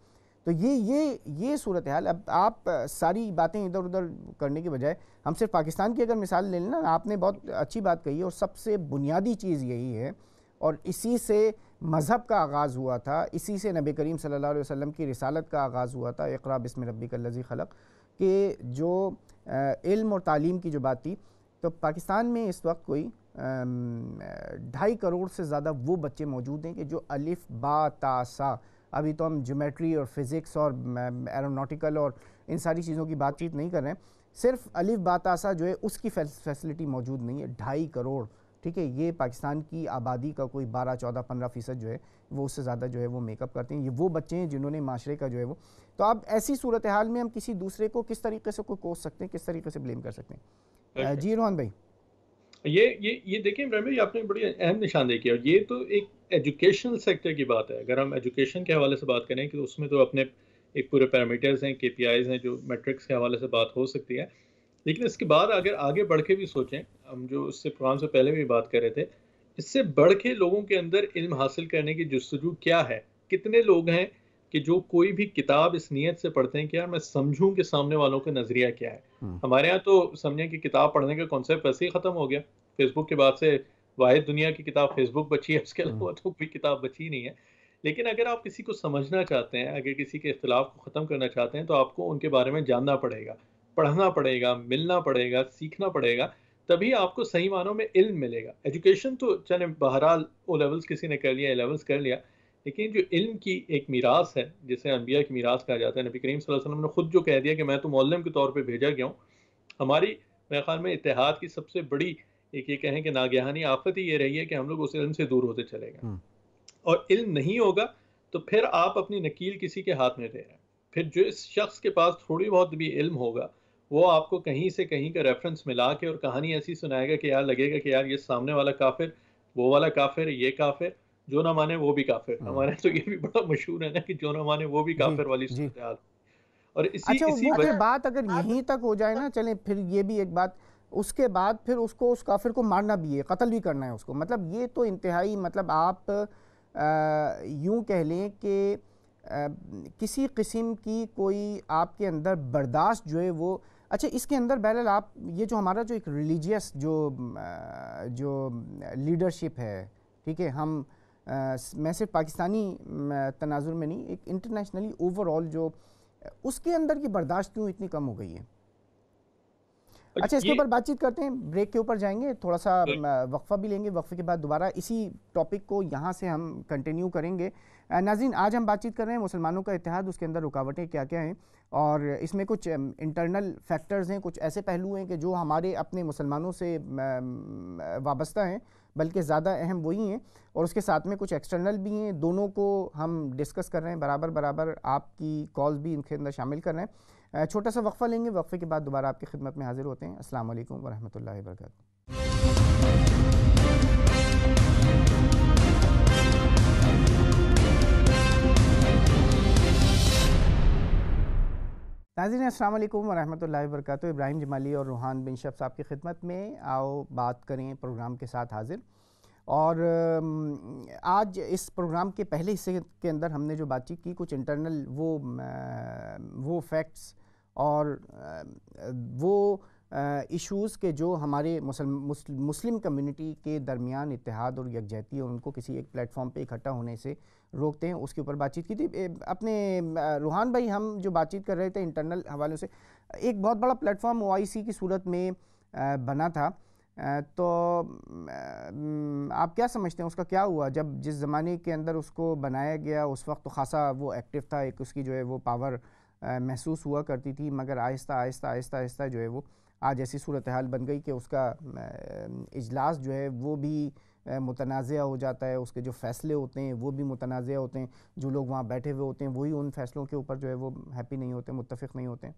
Speaker 1: तो ये ये ये सूरत हाल अब आप सारी बातें इधर उधर करने के बजाय हम सिर्फ पाकिस्तान की अगर मिसाल ले लें ना आपने बहुत अच्छी बात कही और सबसे बुनियादी चीज़ यही है और इसी से मज़हब का आगाज़ हुआ था इसी से नबी करीम सल्लल्लाहु अलैहि वसल्लम की रिसालत का आगाज़ हुआ था इकरा बिस्म रबी लजी खलक के जो इल्म और तालीम की जो बात थी तो पाकिस्तान में इस वक्त कोई ढाई करोड़ से ज़्यादा वो बच्चे मौजूद हैं कि जो अलिफ़ बा तासा अभी तो हम ज्योमेट्री और फिज़िक्स और एरोनॉटिकल और इन सारी चीज़ों की बातचीत नहीं कर रहे हैं सिर्फ अलिफ बातासा जो है उसकी फैसिलिटी मौजूद नहीं है ढाई करोड़ ठीक है ये पाकिस्तान की आबादी का कोई बारह चौदह पंद्रह फ़ीसद जो है वो उससे ज़्यादा जो है वो मेकअप करते हैं ये वो बच्चे हैं जिन्होंने माशरे का जो है वो तो आप ऐसी सूरत हाल में हम किसी दूसरे को किस तरीके से कोई कोस सकते हैं किस तरीके से ब्लेम कर सकते हैं जी रोहन भाई
Speaker 2: ये ये ये देखें इब्राहिम भाई आपने बड़ी अहम निशान देखी है ये तो एक एजुकेशनल सेक्टर की बात है अगर हम एजुकेशन के हवाले से बात करें कि उसमें तो अपने एक पूरे पैरामीटर्स हैं के हैं जो मेट्रिक्स के हवाले से बात हो सकती है लेकिन इसके बाद अगर आगे बढ़ के भी सोचें हम जो उससे प्रोग्राम से पहले भी बात कर रहे थे इससे बढ़ के लोगों के अंदर इल्म हासिल करने की जस्तजू क्या है कितने लोग हैं कि जो कोई भी किताब इस नीयत से पढ़ते हैं कि यार मैं समझूं कि सामने वालों का नज़रिया क्या है हम्म। हमारे यहाँ तो समझें कि किताब पढ़ने का कॉन्सेप्ट वैसे ही ख़त्म हो गया फेसबुक के बाद से वाहिद दुनिया की किताब फेसबुक बची है उसके हम्म। अलावा तो कोई किताब बची नहीं है लेकिन अगर आप किसी को समझना चाहते हैं अगर किसी के अख्तिलाफ को ख़त्म करना चाहते हैं तो आपको उनके बारे में जानना पड़ेगा पढ़ना पड़ेगा मिलना पड़ेगा सीखना पड़ेगा तभी आपको सही मानों में इल्म मिलेगा एजुकेशन तो चले बहरहाल ओ लेवल्स किसी ने कर लिया ए लेवल्स कर लिया लेकिन जो इल्म की एक मीरास है जिसे अम्बिया की मीरास कहा जाता है नबी करीम वसल्लम ने खुद जो कह दिया कि मैं तो मौलम के तौर पर भेजा गया हूँ हमारी मेरे ख्याल में इतिहाद की सबसे बड़ी एक ये कहें कि नागहानी आफत ही ये रही है कि हम लोग उस इल्म से दूर होते चले गए हम्म। और इल्म नहीं होगा तो फिर आप अपनी नकील किसी के हाथ में दे रहे हैं फिर जो इस शख्स के पास थोड़ी बहुत भी इल्म होगा वो आपको कहीं से कहीं का रेफरेंस मिला के और कहानी ऐसी सुनाएगा कि यार लगेगा कि यार ये सामने वाला काफिर वो वाला काफिर ये काफिर जो ना माने वो भी काफिर हाँ। हमारे तो ये भी बड़ा मशहूर है ना कि जो ना माने वो भी काफिर वाली सूरत और इसी अच्छा, इसी
Speaker 1: बात अगर यहीं तक हो जाए ना चलें फिर ये भी एक बात उसके बाद फिर उसको उस काफिर को मारना भी है कत्ल भी करना है उसको मतलब ये तो इंतहाई मतलब आप यूँ कह लें कि किसी किस्म की कोई आपके अंदर बर्दाश्त जो है वो अच्छा इसके अंदर बहरहाल आप ये जो हमारा जो एक रिलीजियस जो जो लीडरशिप है ठीक है हम आ, मैं सिर्फ पाकिस्तानी तनाजुर में नहीं एक इंटरनेशनली ओवरऑल जो उसके अंदर की बर्दाश्त क्यों इतनी कम हो गई है अच्छा इसके ऊपर बातचीत करते हैं ब्रेक के ऊपर जाएंगे थोड़ा सा वक्फा भी लेंगे वक्फे के बाद दोबारा इसी टॉपिक को यहाँ से हम कंटिन्यू करेंगे नाजीन आज हम बातचीत कर रहे हैं मुसलमानों का इतिहाद उसके अंदर रुकावटें क्या क्या हैं और इसमें कुछ इंटरनल फैक्टर्स हैं कुछ ऐसे पहलू हैं कि जो हमारे अपने मुसलमानों से वाबस्ता हैं बल्कि ज़्यादा अहम वही हैं और उसके साथ में कुछ एक्सटर्नल भी हैं दोनों को हम डिस्कस कर रहे हैं बराबर बराबर आपकी कॉल्स भी इनके अंदर शामिल कर रहे हैं छोटा सा वक्फ़ा लेंगे वक्फ़े के बाद दोबारा आपकी खिदमत में हाज़िर होते हैं असल वरहमल वर्का नाजीन असलम वरहमल वर्का तो इब्राहिम जमाली और रूहान बिन शफ साहब की खिदमत में आओ बात करें प्रोग्राम के साथ हाजिर और आज इस प्रोग्राम के पहले हिस्से के अंदर हमने जो बातचीत की कुछ इंटरनल वो वो फैक्ट्स और वो इश्यूज़ के जो हमारे मुस्लिम मुस्लिम कम्युनिटी के दरमियान इतिहाद और यकजहती और उनको किसी एक प्लेटफॉर्म पे इकट्ठा होने से रोकते हैं उसके ऊपर बातचीत की थी अपने रूहान भाई हम जो बातचीत कर रहे थे इंटरनल हवालों से एक बहुत बड़ा प्लेटफॉर्म ओ की सूरत में बना था तो आप क्या समझते हैं उसका क्या हुआ जब जिस ज़माने के अंदर उसको बनाया गया उस वक्त तो खासा वो एक्टिव था एक उसकी जो है वो पावर महसूस हुआ करती थी मगर आहिस्ता आहिस्ता आहिस्ता आहिस्ता जो है वो आज ऐसी सूरत हाल बन गई कि उसका इजलास जो है वो भी मुतनाज़ हो जाता है उसके जो फ़ैसले होते हैं वो भी मुतनाज़ होते हैं जो लोग वहाँ बैठे हुए होते हैं वही उन फ़ैसलों के ऊपर जो है वो हैप्पी नहीं होते मुतफ़ नहीं होते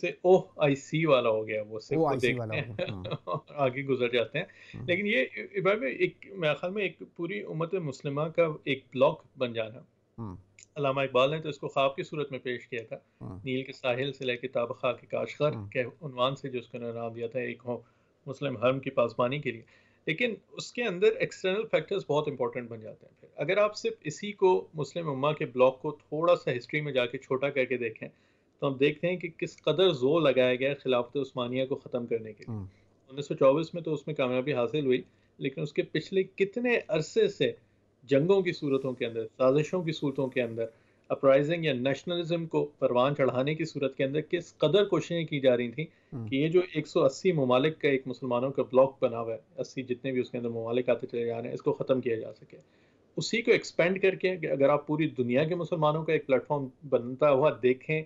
Speaker 2: से वाला हो गया वो सिर्फ देखते हैं हाँ। आगे गुजर जाते हैं हाँ। लेकिन ये एक मेरे ख्याल में एक पूरी उम्मत मुस्लिमा का एक ब्लॉक बन जाना हाँ। अलामा इकबाल ने तो इसको ख्वाब की सूरत में पेश किया था हाँ। नील के साहिल से लेकर ताब खा के काशगर हाँ। के उनवान से जो उसको नाम दिया था एक हो मुस्लिम हर्म की पासमानी के लिए लेकिन उसके अंदर एक्सटर्नल फैक्टर्स बहुत इंपॉर्टेंट बन जाते हैं अगर आप सिर्फ इसी को मुस्लिम उम्मा के ब्लॉक को थोड़ा सा हिस्ट्री में जाके छोटा करके देखें तो हम देखते हैं कि किस कदर जोर लगाया गया खिलाफत उस्मानिया को ख़त्म करने के
Speaker 3: लिए हाँ।
Speaker 2: उन्नीस में तो उसमें कामयाबी हासिल हुई लेकिन उसके पिछले कितने अरसे से जंगों की सूरतों के अंदर साजिशों की सूरतों के अंदर अपराइजिंग या नेशनलिज्म को परवान चढ़ाने की सूरत के अंदर किस कदर कोशिशें की जा रही थी हम्म। कि ये जो 180 ममालिक का एक मुसलमानों का ब्लॉक बना हुआ है अस्सी जितने भी उसके अंदर ममालिक आते चले जा रहे हैं इसको ख़त्म किया जा सके उसी को एक्सपेंड करके अगर आप पूरी दुनिया के मुसलमानों का एक प्लेटफॉर्म बनता हुआ देखें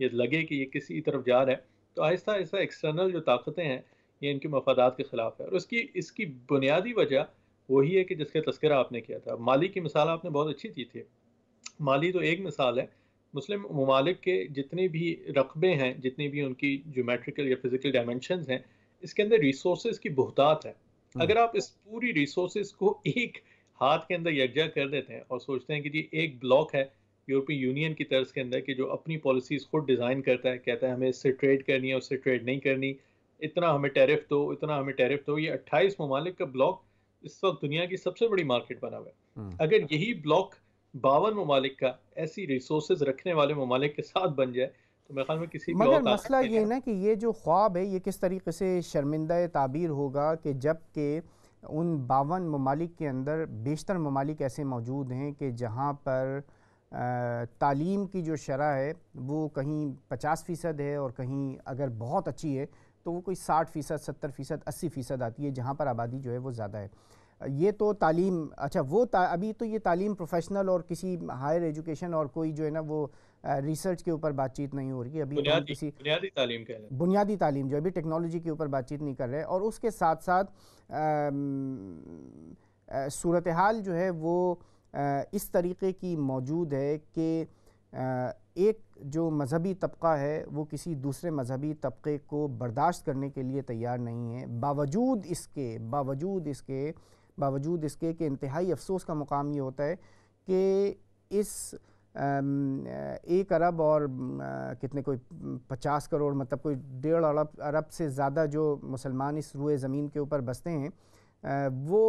Speaker 2: ये लगे कि ये किसी तरफ जा रहा है तो आहिस्ता आहिस्ता एक्सटर्नल जो ताकतें हैं ये इनके मफादात के ख़िलाफ़ है और उसकी इसकी बुनियादी वजह वही है कि जिसका तस्करा आपने किया था माली की मिसाल आपने बहुत अच्छी दी थी माली तो एक मिसाल है मुस्लिम ममालिक के जितने भी रकबे हैं जितने भी उनकी मेट्रिकल या फिजिकल डायमेंशन हैं इसके अंदर रिसोर्स की बहुतात है हम्म। अगर आप इस पूरी रिसोर्स को एक हाथ के अंदर यकजा कर देते हैं और सोचते हैं कि जी एक ब्लॉक है यूरोपीय यूनियन की तर्ज के अंदर कि जो अपनी पॉलिसीज़ खुद डिज़ाइन करता है कहता है हमें इससे ट्रेड करनी है उससे ट्रेड नहीं करनी इतना हमें टैरिफ दो इतना हमें टैरिफ दो ये अट्ठाईस ममालिक का ब्लॉक इस वक्त दुनिया की सबसे बड़ी मार्केट बना हुआ है हम्म। अगर यही ब्लॉक बावन ममालिक का ऐसी रिसोर्सेज रखने वाले ममालिक के साथ बन जाए तो में किसी मगर मसला ये
Speaker 1: ना कि ये जो ख्वाब है ये किस तरीके से शर्मिंदा ताबीर होगा कि जबकि उन बावन ममालिक के अंदर बेशतर ममालिक ऐसे मौजूद हैं कि जहाँ पर तालीम की जो शरह है वो कहीं पचास फ़ीसद है और कहीं अगर बहुत अच्छी है तो वो कोई साठ फ़ीसद सत्तर फ़ीसद अस्सी फ़ीसद आती है जहाँ पर आबादी जो है वो ज़्यादा है ये तो तालीम अच्छा वो ता, अभी तो ये तालीम प्रोफेशनल और किसी हायर एजुकेशन और कोई जो है ना वो रिसर्च के ऊपर बातचीत नहीं हो रही है अभी तो बुन्यादी, किसी
Speaker 2: बुनियादी तालीम कह रहे
Speaker 1: हैं बुनियादी तालीम जो अभी टेक्नोलॉजी के ऊपर बातचीत नहीं कर रहे और उसके साथ साथ सूरत हाल जो है वो आ, इस तरीके की मौजूद है कि एक जो मजहबी तबका है वो किसी दूसरे मजहबी तबके को बर्दाश्त करने के लिए तैयार नहीं है बावजूद इसके बावजूद इसके बावजूद इसके कि इंतहाई अफसोस का मुकाम ये होता है कि इस एक अरब और कितने कोई पचास करोड़ मतलब कोई डेढ़ अरब अरब से ज़्यादा जो मुसलमान इस रुए ज़मीन के ऊपर बसते हैं वो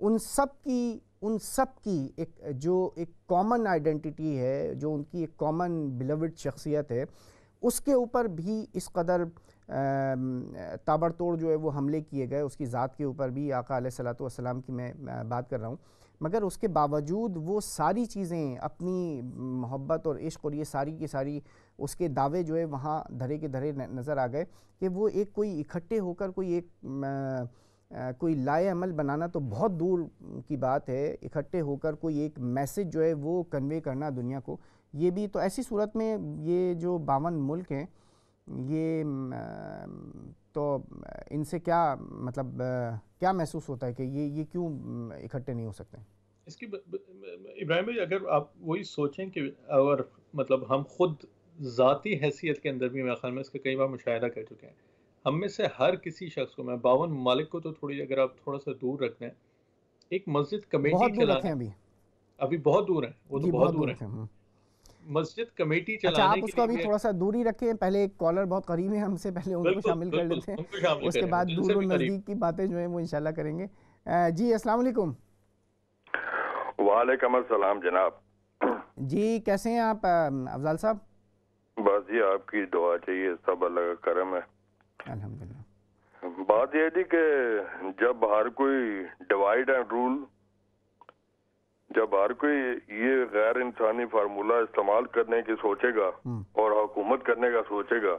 Speaker 1: उन सब की उन सब की एक जो एक कॉमन आइडेंटिटी है जो उनकी एक कॉमन बिलवड शख्सियत है उसके ऊपर भी इस कदर ताबड़तोड़ जो है वो हमले किए गए उसकी ज़ात के ऊपर भी आका सलाम की मैं बात कर रहा हूँ मगर उसके बावजूद वो सारी चीज़ें अपनी मोहब्बत और इश्क और ये सारी की सारी उसके दावे जो है वहाँ धरे के धरे नज़र आ गए कि वो एक कोई इकट्ठे होकर कोई एक कोई लाए अमल बनाना तो बहुत दूर की बात है इकट्ठे होकर कोई एक मैसेज जो है वो कन्वे करना दुनिया को ये भी तो ऐसी सूरत में ये जो बावन मुल्क हैं ये तो इनसे क्या मतलब क्या महसूस होता है कि ये ये क्यों इकट्ठे नहीं हो सकते
Speaker 2: इसकी इब्राहिम भाई अगर आप वही सोचें कि और मतलब हम खुद ज़ाती हैसियत के अंदर भी मेरे ख्याल में इसका कई बार मुशाह कर चुके हैं हम में से हर किसी शख्स को मैं बावन मालिक को तो थोड़ी अगर आप थोड़ा सा दूर रखते हैं एक मस्जिद कमेटी चलाने अभी अभी बहुत दूर है वो तो बहुत दूर है हम्म। मस्जिद कमेटी चलाने अच्छा, आप उसको अभी थोड़ा
Speaker 1: सा दूरी रखें पहले एक कॉलर बहुत करीब है हमसे पहले उनको शामिल कर लेते हैं उसके बाद दूर और नजदीक की बातें जो है वो इंशाल्लाह करेंगे जी अस्सलाम वालेकुम
Speaker 4: वालेकुम अस्सलाम जनाब
Speaker 1: जी कैसे हैं आप अफजल साहब
Speaker 4: बस जी आपकी दुआ चाहिए सब अल्लाह का करम है अल्हम्दुलिल्लाह बात यह थी कि जब हर कोई डिवाइड एंड रूल जब हर कोई ये गैर इंसानी फार्मूला इस्तेमाल करने की सोचेगा हम्म। और हुकूमत करने का सोचेगा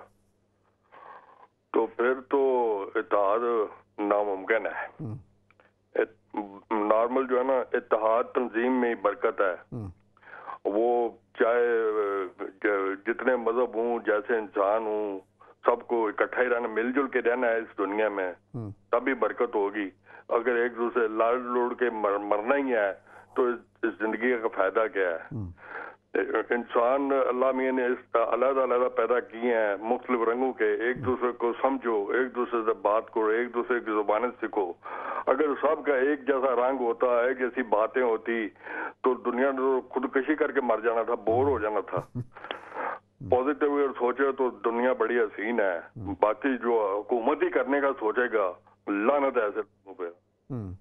Speaker 4: तो फिर तो इतिहाद नामुमकिन है नॉर्मल हम्म। जो है ना इतिहाद तंजीम में ही बरकत है हम्म। वो चाहे जितने मजहब हूँ जैसे इंसान हूँ सबको इकट्ठा ही रहना मिलजुल के रहना है इस दुनिया में हम्म। तभी बरकत होगी अगर एक दूसरे लाड़ लुड़ के मर, मरना ही है तो इस जिंदगी का फायदा क्या है हम्म। इंसान अल्लाह मियाँ ने इस अलग अलग पैदा किए हैं मुख्तलिफ रंगों के एक हम्म। दूसरे को समझो एक दूसरे से बात करो एक दूसरे की जुबान सीखो अगर सबका एक जैसा रंग होता एक जैसी बातें होती तो दुनिया ने तो खुदकशी करके मर जाना था बोर हो जाना था पॉजिटिव हम्म। अगर सोचे तो दुनिया बड़ी हसीन है हम्म। बाकी जो हुकूमत ही करने का सोचेगा लानत है ऐसे लोगों
Speaker 3: पर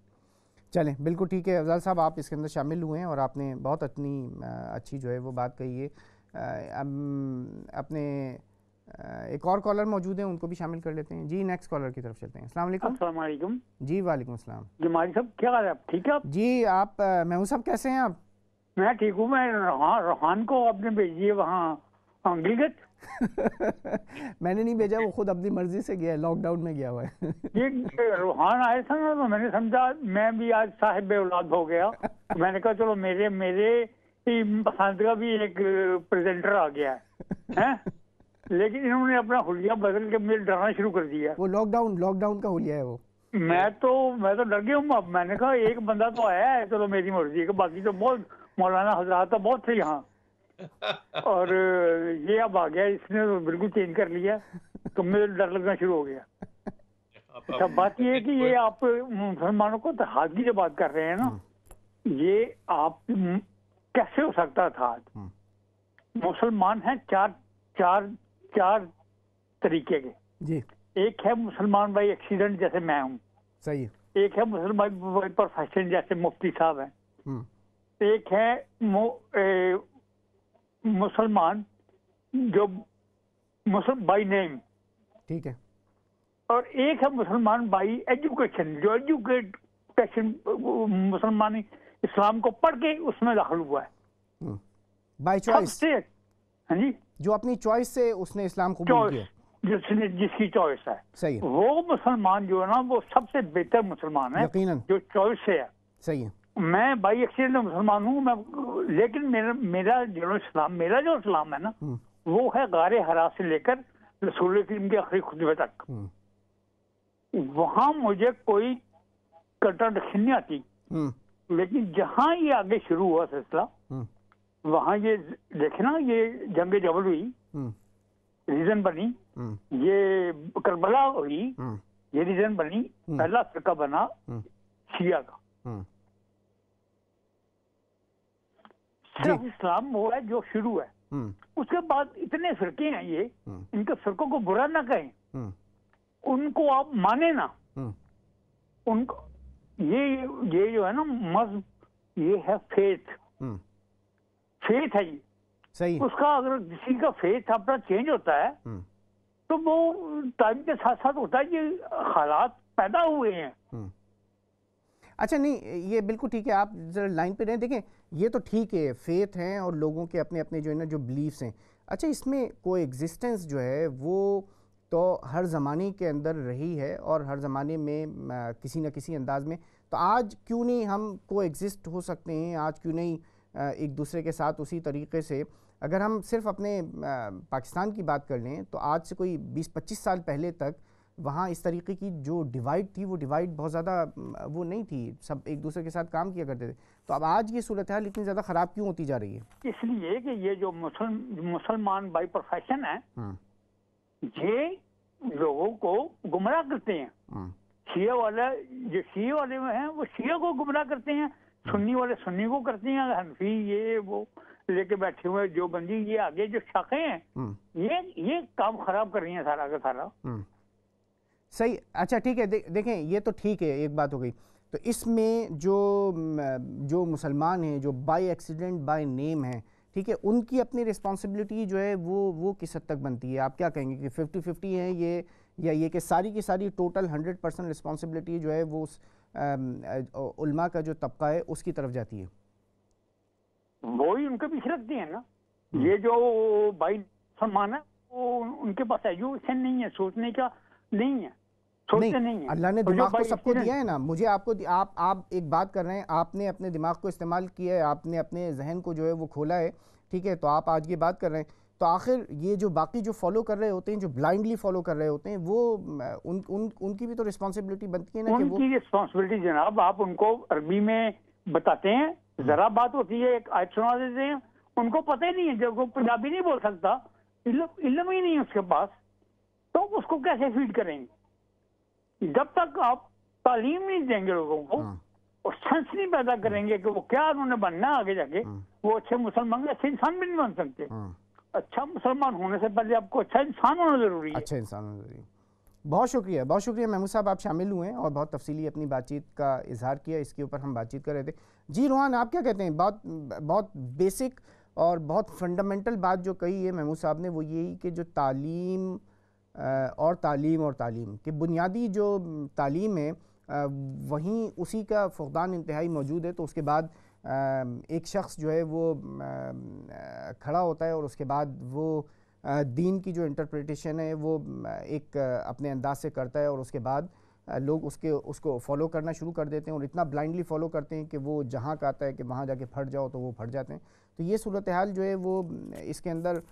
Speaker 1: चलें बिल्कुल ठीक है अफजल साहब आप इसके अंदर शामिल हुए हैं और आपने बहुत अपनी अच्छी जो है वो बात कही है अब अपने एक और कॉलर मौजूद है उनको भी शामिल कर लेते हैं जी नेक्स्ट कॉलर की तरफ चलते हैं अस्सलाम वालेकुम जी
Speaker 5: वालेकुम अस्सलाम जी मारी साहब क्या हाल है आप ठीक है आप जी आप महू साहब कैसे हैं आप मैं ठीक हूँ मैं रुहान को आपने भेजिए वहाँ गिल
Speaker 1: मैंने नहीं भेजा वो खुद अपनी मर्जी से गया लॉकडाउन में गया हुआ है ये
Speaker 5: रूहान आया था ना तो मैंने समझा मैं भी आज साहिब औलाद हो गया तो मैंने कहा चलो मेरे मेरे पसंद का भी एक प्रेजेंटर आ गया है लेकिन इन्होंने अपना हुलिया बदल के मुझे डरना शुरू कर दिया वो लॉकडाउन लॉकडाउन का हुलिया है वो मैं तो मैं तो डर गया हूँ अब मैंने कहा एक बंदा तो आया है चलो मेरी मर्जी बाकी तो बहुत मौलाना हजरात तो बहुत थे यहाँ और ये अब आ गया इसने तो बिल्कुल चेंज कर लिया तो मेरे डर लगना शुरू हो गया अच्छा बात ये है कि ये आप मुसलमानों को हाथ की जो बात कर रहे हैं ना हम्म। ये आप कैसे हो सकता था हम्म। मुसलमान है चार चार चार तरीके के जी एक है मुसलमान भाई एक्सीडेंट जैसे मैं हूँ सही एक है मुसलमान भाई प्रोफेशन जैसे मुफ्ती साहब हैं
Speaker 3: हम्म।
Speaker 5: एक है मुसलमान जो बाई नेम ठीक है और एक है मुसलमान बाई एजुकेशन जो एजुकेशन मुसलमान इस्लाम को पढ़ के उसमें दाखिल हुआ है
Speaker 1: बाई हम्म। चॉइस हाँ जी जो अपनी चॉइस से उसने इस्लाम को
Speaker 5: जिसने जिसकी चॉइस है सही है। वो मुसलमान जो है ना वो सबसे बेहतर मुसलमान है यकीनन जो चॉइस से है सही है मैं बाई एक्सीडेंट तो मुसलमान हूँ मैं लेकिन मेरा मेरा जो इस्लाम मेरा जो इस्लाम है ना हम्म। वो है गारे हरा से लेकर रसूल करीम के आखिरी खुतबे तक
Speaker 3: हम्म।
Speaker 5: वहां मुझे कोई कंट्राडिक्शन नहीं आती
Speaker 3: हम्म।
Speaker 5: लेकिन जहाँ ये आगे शुरू हुआ सिलसिला वहां ये देखना ये जंग जबल हुई रीजन बनी ये करबला हुई ये रीजन बनी पहला फिरका बना शिया का सिर्फ इस्लाम वो है जो शुरू है हम्म। उसके बाद इतने फिरके हैं ये हम्म। इनके फिरकों को बुरा ना कहें हम्म। उनको आप माने ना उनको ये ये जो है ना मजहब ये है फेथ फेथ है ये सही उसका अगर किसी का फेथ अपना चेंज होता है तो वो टाइम के साथ साथ होता है कि हालात पैदा हुए हैं अच्छा नहीं
Speaker 1: ये बिल्कुल ठीक है आप ज़रा लाइन पे रहें देखें ये तो ठीक है फेथ हैं और लोगों के अपने अपने जो है ना जो बिलीफ्स हैं अच्छा इसमें को एग्जिस्टेंस जो है वो तो हर ज़माने के अंदर रही है और हर ज़माने में किसी न किसी अंदाज में तो आज क्यों नहीं हम को एग्जिस्ट हो सकते हैं आज क्यों नहीं एक दूसरे के साथ उसी तरीके से अगर हम सिर्फ अपने पाकिस्तान की बात कर लें तो आज से कोई 20-25 साल पहले तक वहाँ इस तरीके की जो डिवाइड थी वो डिवाइड बहुत ज़्यादा वो नहीं थी सब एक दूसरे के साथ काम किया करते थे तो अब आज ये सूरत हाल इतनी ज़्यादा ख़राब क्यों होती
Speaker 5: जा रही है इसलिए कि ये जो मुसलमान बाई प्रोफेशन है ये लोगों को गुमराह करते हैं हाँ। शीए वाले जो शीए वाले हैं वो शीए को गुमराह करते हैं हाँ। सुन्नी वाले सुन्नी को करते हैं हनफी ये वो लेके बैठे हुए जो बंदी ये आगे जो शाखें हैं हाँ। ये ये काम खराब कर रही है सारा का सारा
Speaker 1: सही अच्छा ठीक है दे, देखें ये तो ठीक है एक बात हो गई तो इसमें जो जो मुसलमान हैं जो बाय एक्सीडेंट बाय नेम हैं ठीक है उनकी अपनी रिस्पॉन्सिबिलिटी जो है वो वो किस हद तक बनती है आप क्या कहेंगे कि फिफ्टी फिफ्टी है ये या ये कि सारी की सारी टोटल हंड्रेड परसेंट रिस्पॉन्सिबिलिटी जो है वो उस उलमा का जो तबका है उसकी तरफ जाती है
Speaker 5: वो ही उनके पीछे रखती है ना हम्म। ये जो भाई सम्मान है वो उनके पास एजुकेशन नहीं है सोचने का नहीं है नहीं, नहीं अल्लाह ने दिमाग तो सबको दिया है ना
Speaker 1: मुझे आपको आप आप एक बात कर रहे हैं आपने अपने दिमाग को इस्तेमाल किया है आपने अपने जहन को जो है वो खोला है ठीक है तो आप आज ये बात कर रहे हैं तो आखिर ये जो बाकी जो फॉलो कर रहे होते हैं जो ब्लाइंडली फॉलो कर रहे होते हैं वो उन, उन उनकी भी तो रिस्पॉन्सिबिलिटी बनती है ना कि वो
Speaker 5: रिस्पॉन्सिबिलिटी जनाब आप उनको अरबी में बताते हैं हम्म। जरा बात होती है एक आयत सुना देते हैं उनको पता ही नहीं है जब वो पंजाबी नहीं बोल सकता इलम ही नहीं है उसके पास तो उसको कैसे फीड करेंगे जब तक आप तालीम नहीं देंगे लोगों को हाँ। और सेंस नहीं पैदा करेंगे कि वो क्या उन्होंने बनना है आगे जाके हाँ। वो अच्छे मुसलमान अच्छे इंसान भी नहीं बन सकते हाँ। अच्छा मुसलमान होने से पहले आपको अच्छा इंसान होना जरूरी है अच्छा
Speaker 1: इंसान होना जरूरी बहुत शुक्रिया बहुत शुक्रिया महमूद साहब आप शामिल हुए और बहुत तफसीली अपनी बातचीत का इजहार किया इसके ऊपर हम बातचीत कर रहे थे जी रोहान आप क्या कहते हैं बहुत बहुत बेसिक और बहुत फंडामेंटल बात जो कही है महमूद साहब ने वो यही कि जो तालीम और तालीम और तालीम कि बुनियादी जो तालीम है वहीं उसी का फुकदान इंतहाई मौजूद है तो उसके बाद एक शख्स जो है वो खड़ा होता है और उसके बाद वो दीन की जो इंटरप्रटेशन है वो एक अपने अंदाज से करता है और उसके बाद लोग उसके उसको फॉलो करना शुरू कर देते हैं और इतना ब्लाइंडली फॉलो करते हैं कि वो जहाँ का आता है कि वहाँ जाके फट जाओ तो वो फट जाते हैं तो ये सूरत हाल जो है वो इसके अंदर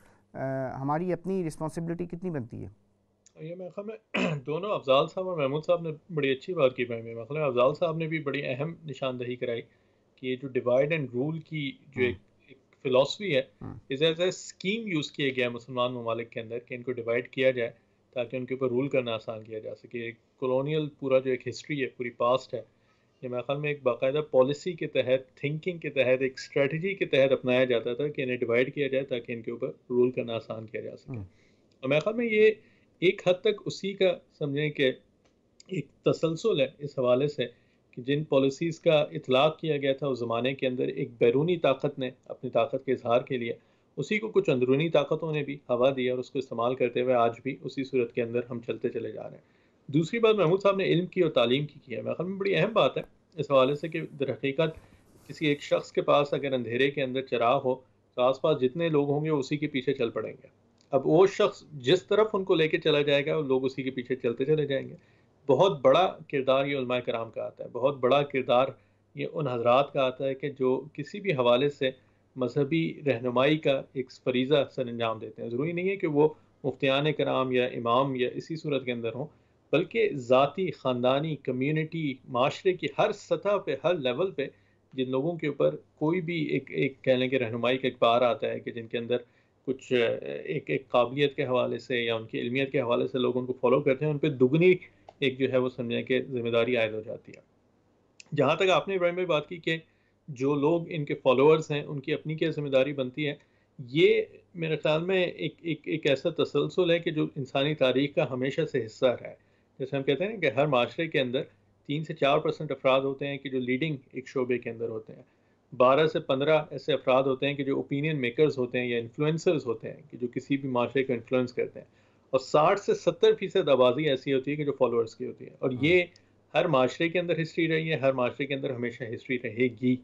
Speaker 1: हमारी अपनी रिस्पॉन्सिबिलिटी कितनी बनती
Speaker 2: है ये मैं ख्याल दोनों अफजाल साहब और महमूद साहब ने बड़ी अच्छी बात की मेरे अफजाल साहब ने भी बड़ी अहम निशानदही कराई कि ये जो डिवाइड एंड रूल की जो हाँ। एक फिलासफी है इस एज ए स्कीम यूज़ किया गया है मुसलमान ममालिक के अंदर कि इनको डिवाइड किया जाए ताकि उनके ऊपर रूल करना आसान किया जा सके एक कॉलोनियल पूरा जो एक हिस्ट्री है पूरी पास्ट है ये मेरे ख्याल में एक बाकायदा पॉलिसी के तहत थिंकिंग के तहत एक स्ट्रेटजी के तहत अपनाया जाता था कि इन्हें डिवाइड किया जाए ताकि इनके ऊपर रूल करना आसान किया जा सके हाँ। और मेरे ख्याल में ये एक हद तक उसी का समझें कि एक तसलसल है इस हवाले से कि जिन पॉलिसीज़ का इतलाक़ किया गया था उस ज़माने के अंदर एक बैरूनी ताकत ने अपनी ताकत के इजहार के लिए उसी को कुछ अंदरूनी ताकतों ने भी हवा दी और उसको इस्तेमाल करते हुए आज भी उसी सूरत के अंदर हम चलते चले जा रहे हैं दूसरी बात महमूद साहब ने इल्म की और तालीम की है मेरे ख्याल में बड़ी अहम बात है इस हवाले से कि दरहकीकत किसी एक शख्स के पास अगर अंधेरे के अंदर चराग हो तो आस पास जितने लोग होंगे उसी के पीछे चल पड़ेंगे अब वो शख्स जिस तरफ उनको लेके चला जाएगा लोग उसी के पीछे चलते चले जाएंगे बहुत बड़ा किरदार ये उलमा कराम का आता है बहुत बड़ा किरदार ये उन हजरात का आता है कि जो किसी भी हवाले से मजहबी रहनुमाई का एक फरीज़ा सर अंजाम देते हैं ज़रूरी नहीं है कि वो मुफ्तियान कराम या इमाम या इसी सूरत के अंदर हों बल्कि ज़ाती ख़ानदानी कम्यूनिटी माशरे की हर सतह पर हर लेवल पर जिन लोगों के ऊपर कोई भी एक एक कह लें कि रहनुमाई का एक बार आता है कि जिनके अंदर कुछ एक एक काबिलियत के हवाले से या उनकी इलमियत के हवाले से लोग उनको फॉलो करते हैं उन पर दुगनी एक जो है वो समझें कि जिम्मेदारी आयद हो जाती है जहाँ तक आपने इब्राहिम भाई बात की कि जो लोग इनके फॉलोअर्स हैं उनकी अपनी क्या जिम्मेदारी बनती है ये मेरे ख्याल में एक एक एक ऐसा तसलसल है कि जो इंसानी तारीख का हमेशा से हिस्सा रहा है जैसे हम कहते हैं कि हर माशरे के अंदर तीन से चार परसेंट अफराद होते हैं कि जो लीडिंग एक शोबे के अंदर होते हैं बारह से पंद्रह ऐसे अफराद होते हैं कि जो ओपिनियन मेकर्स होते हैं या इन्फ्लुंसर्स होते हैं कि जो किसी भी माशरे को इन्फ्लुएंस करते हैं और साठ से सत्तर फीसद आबादी ऐसी होती है कि जो फॉलोअर्स की होती है और ये हम्म। हर माशरे के अंदर हिस्ट्री रही है हर माशरे के अंदर हमेशा हिस्ट्री रहेगी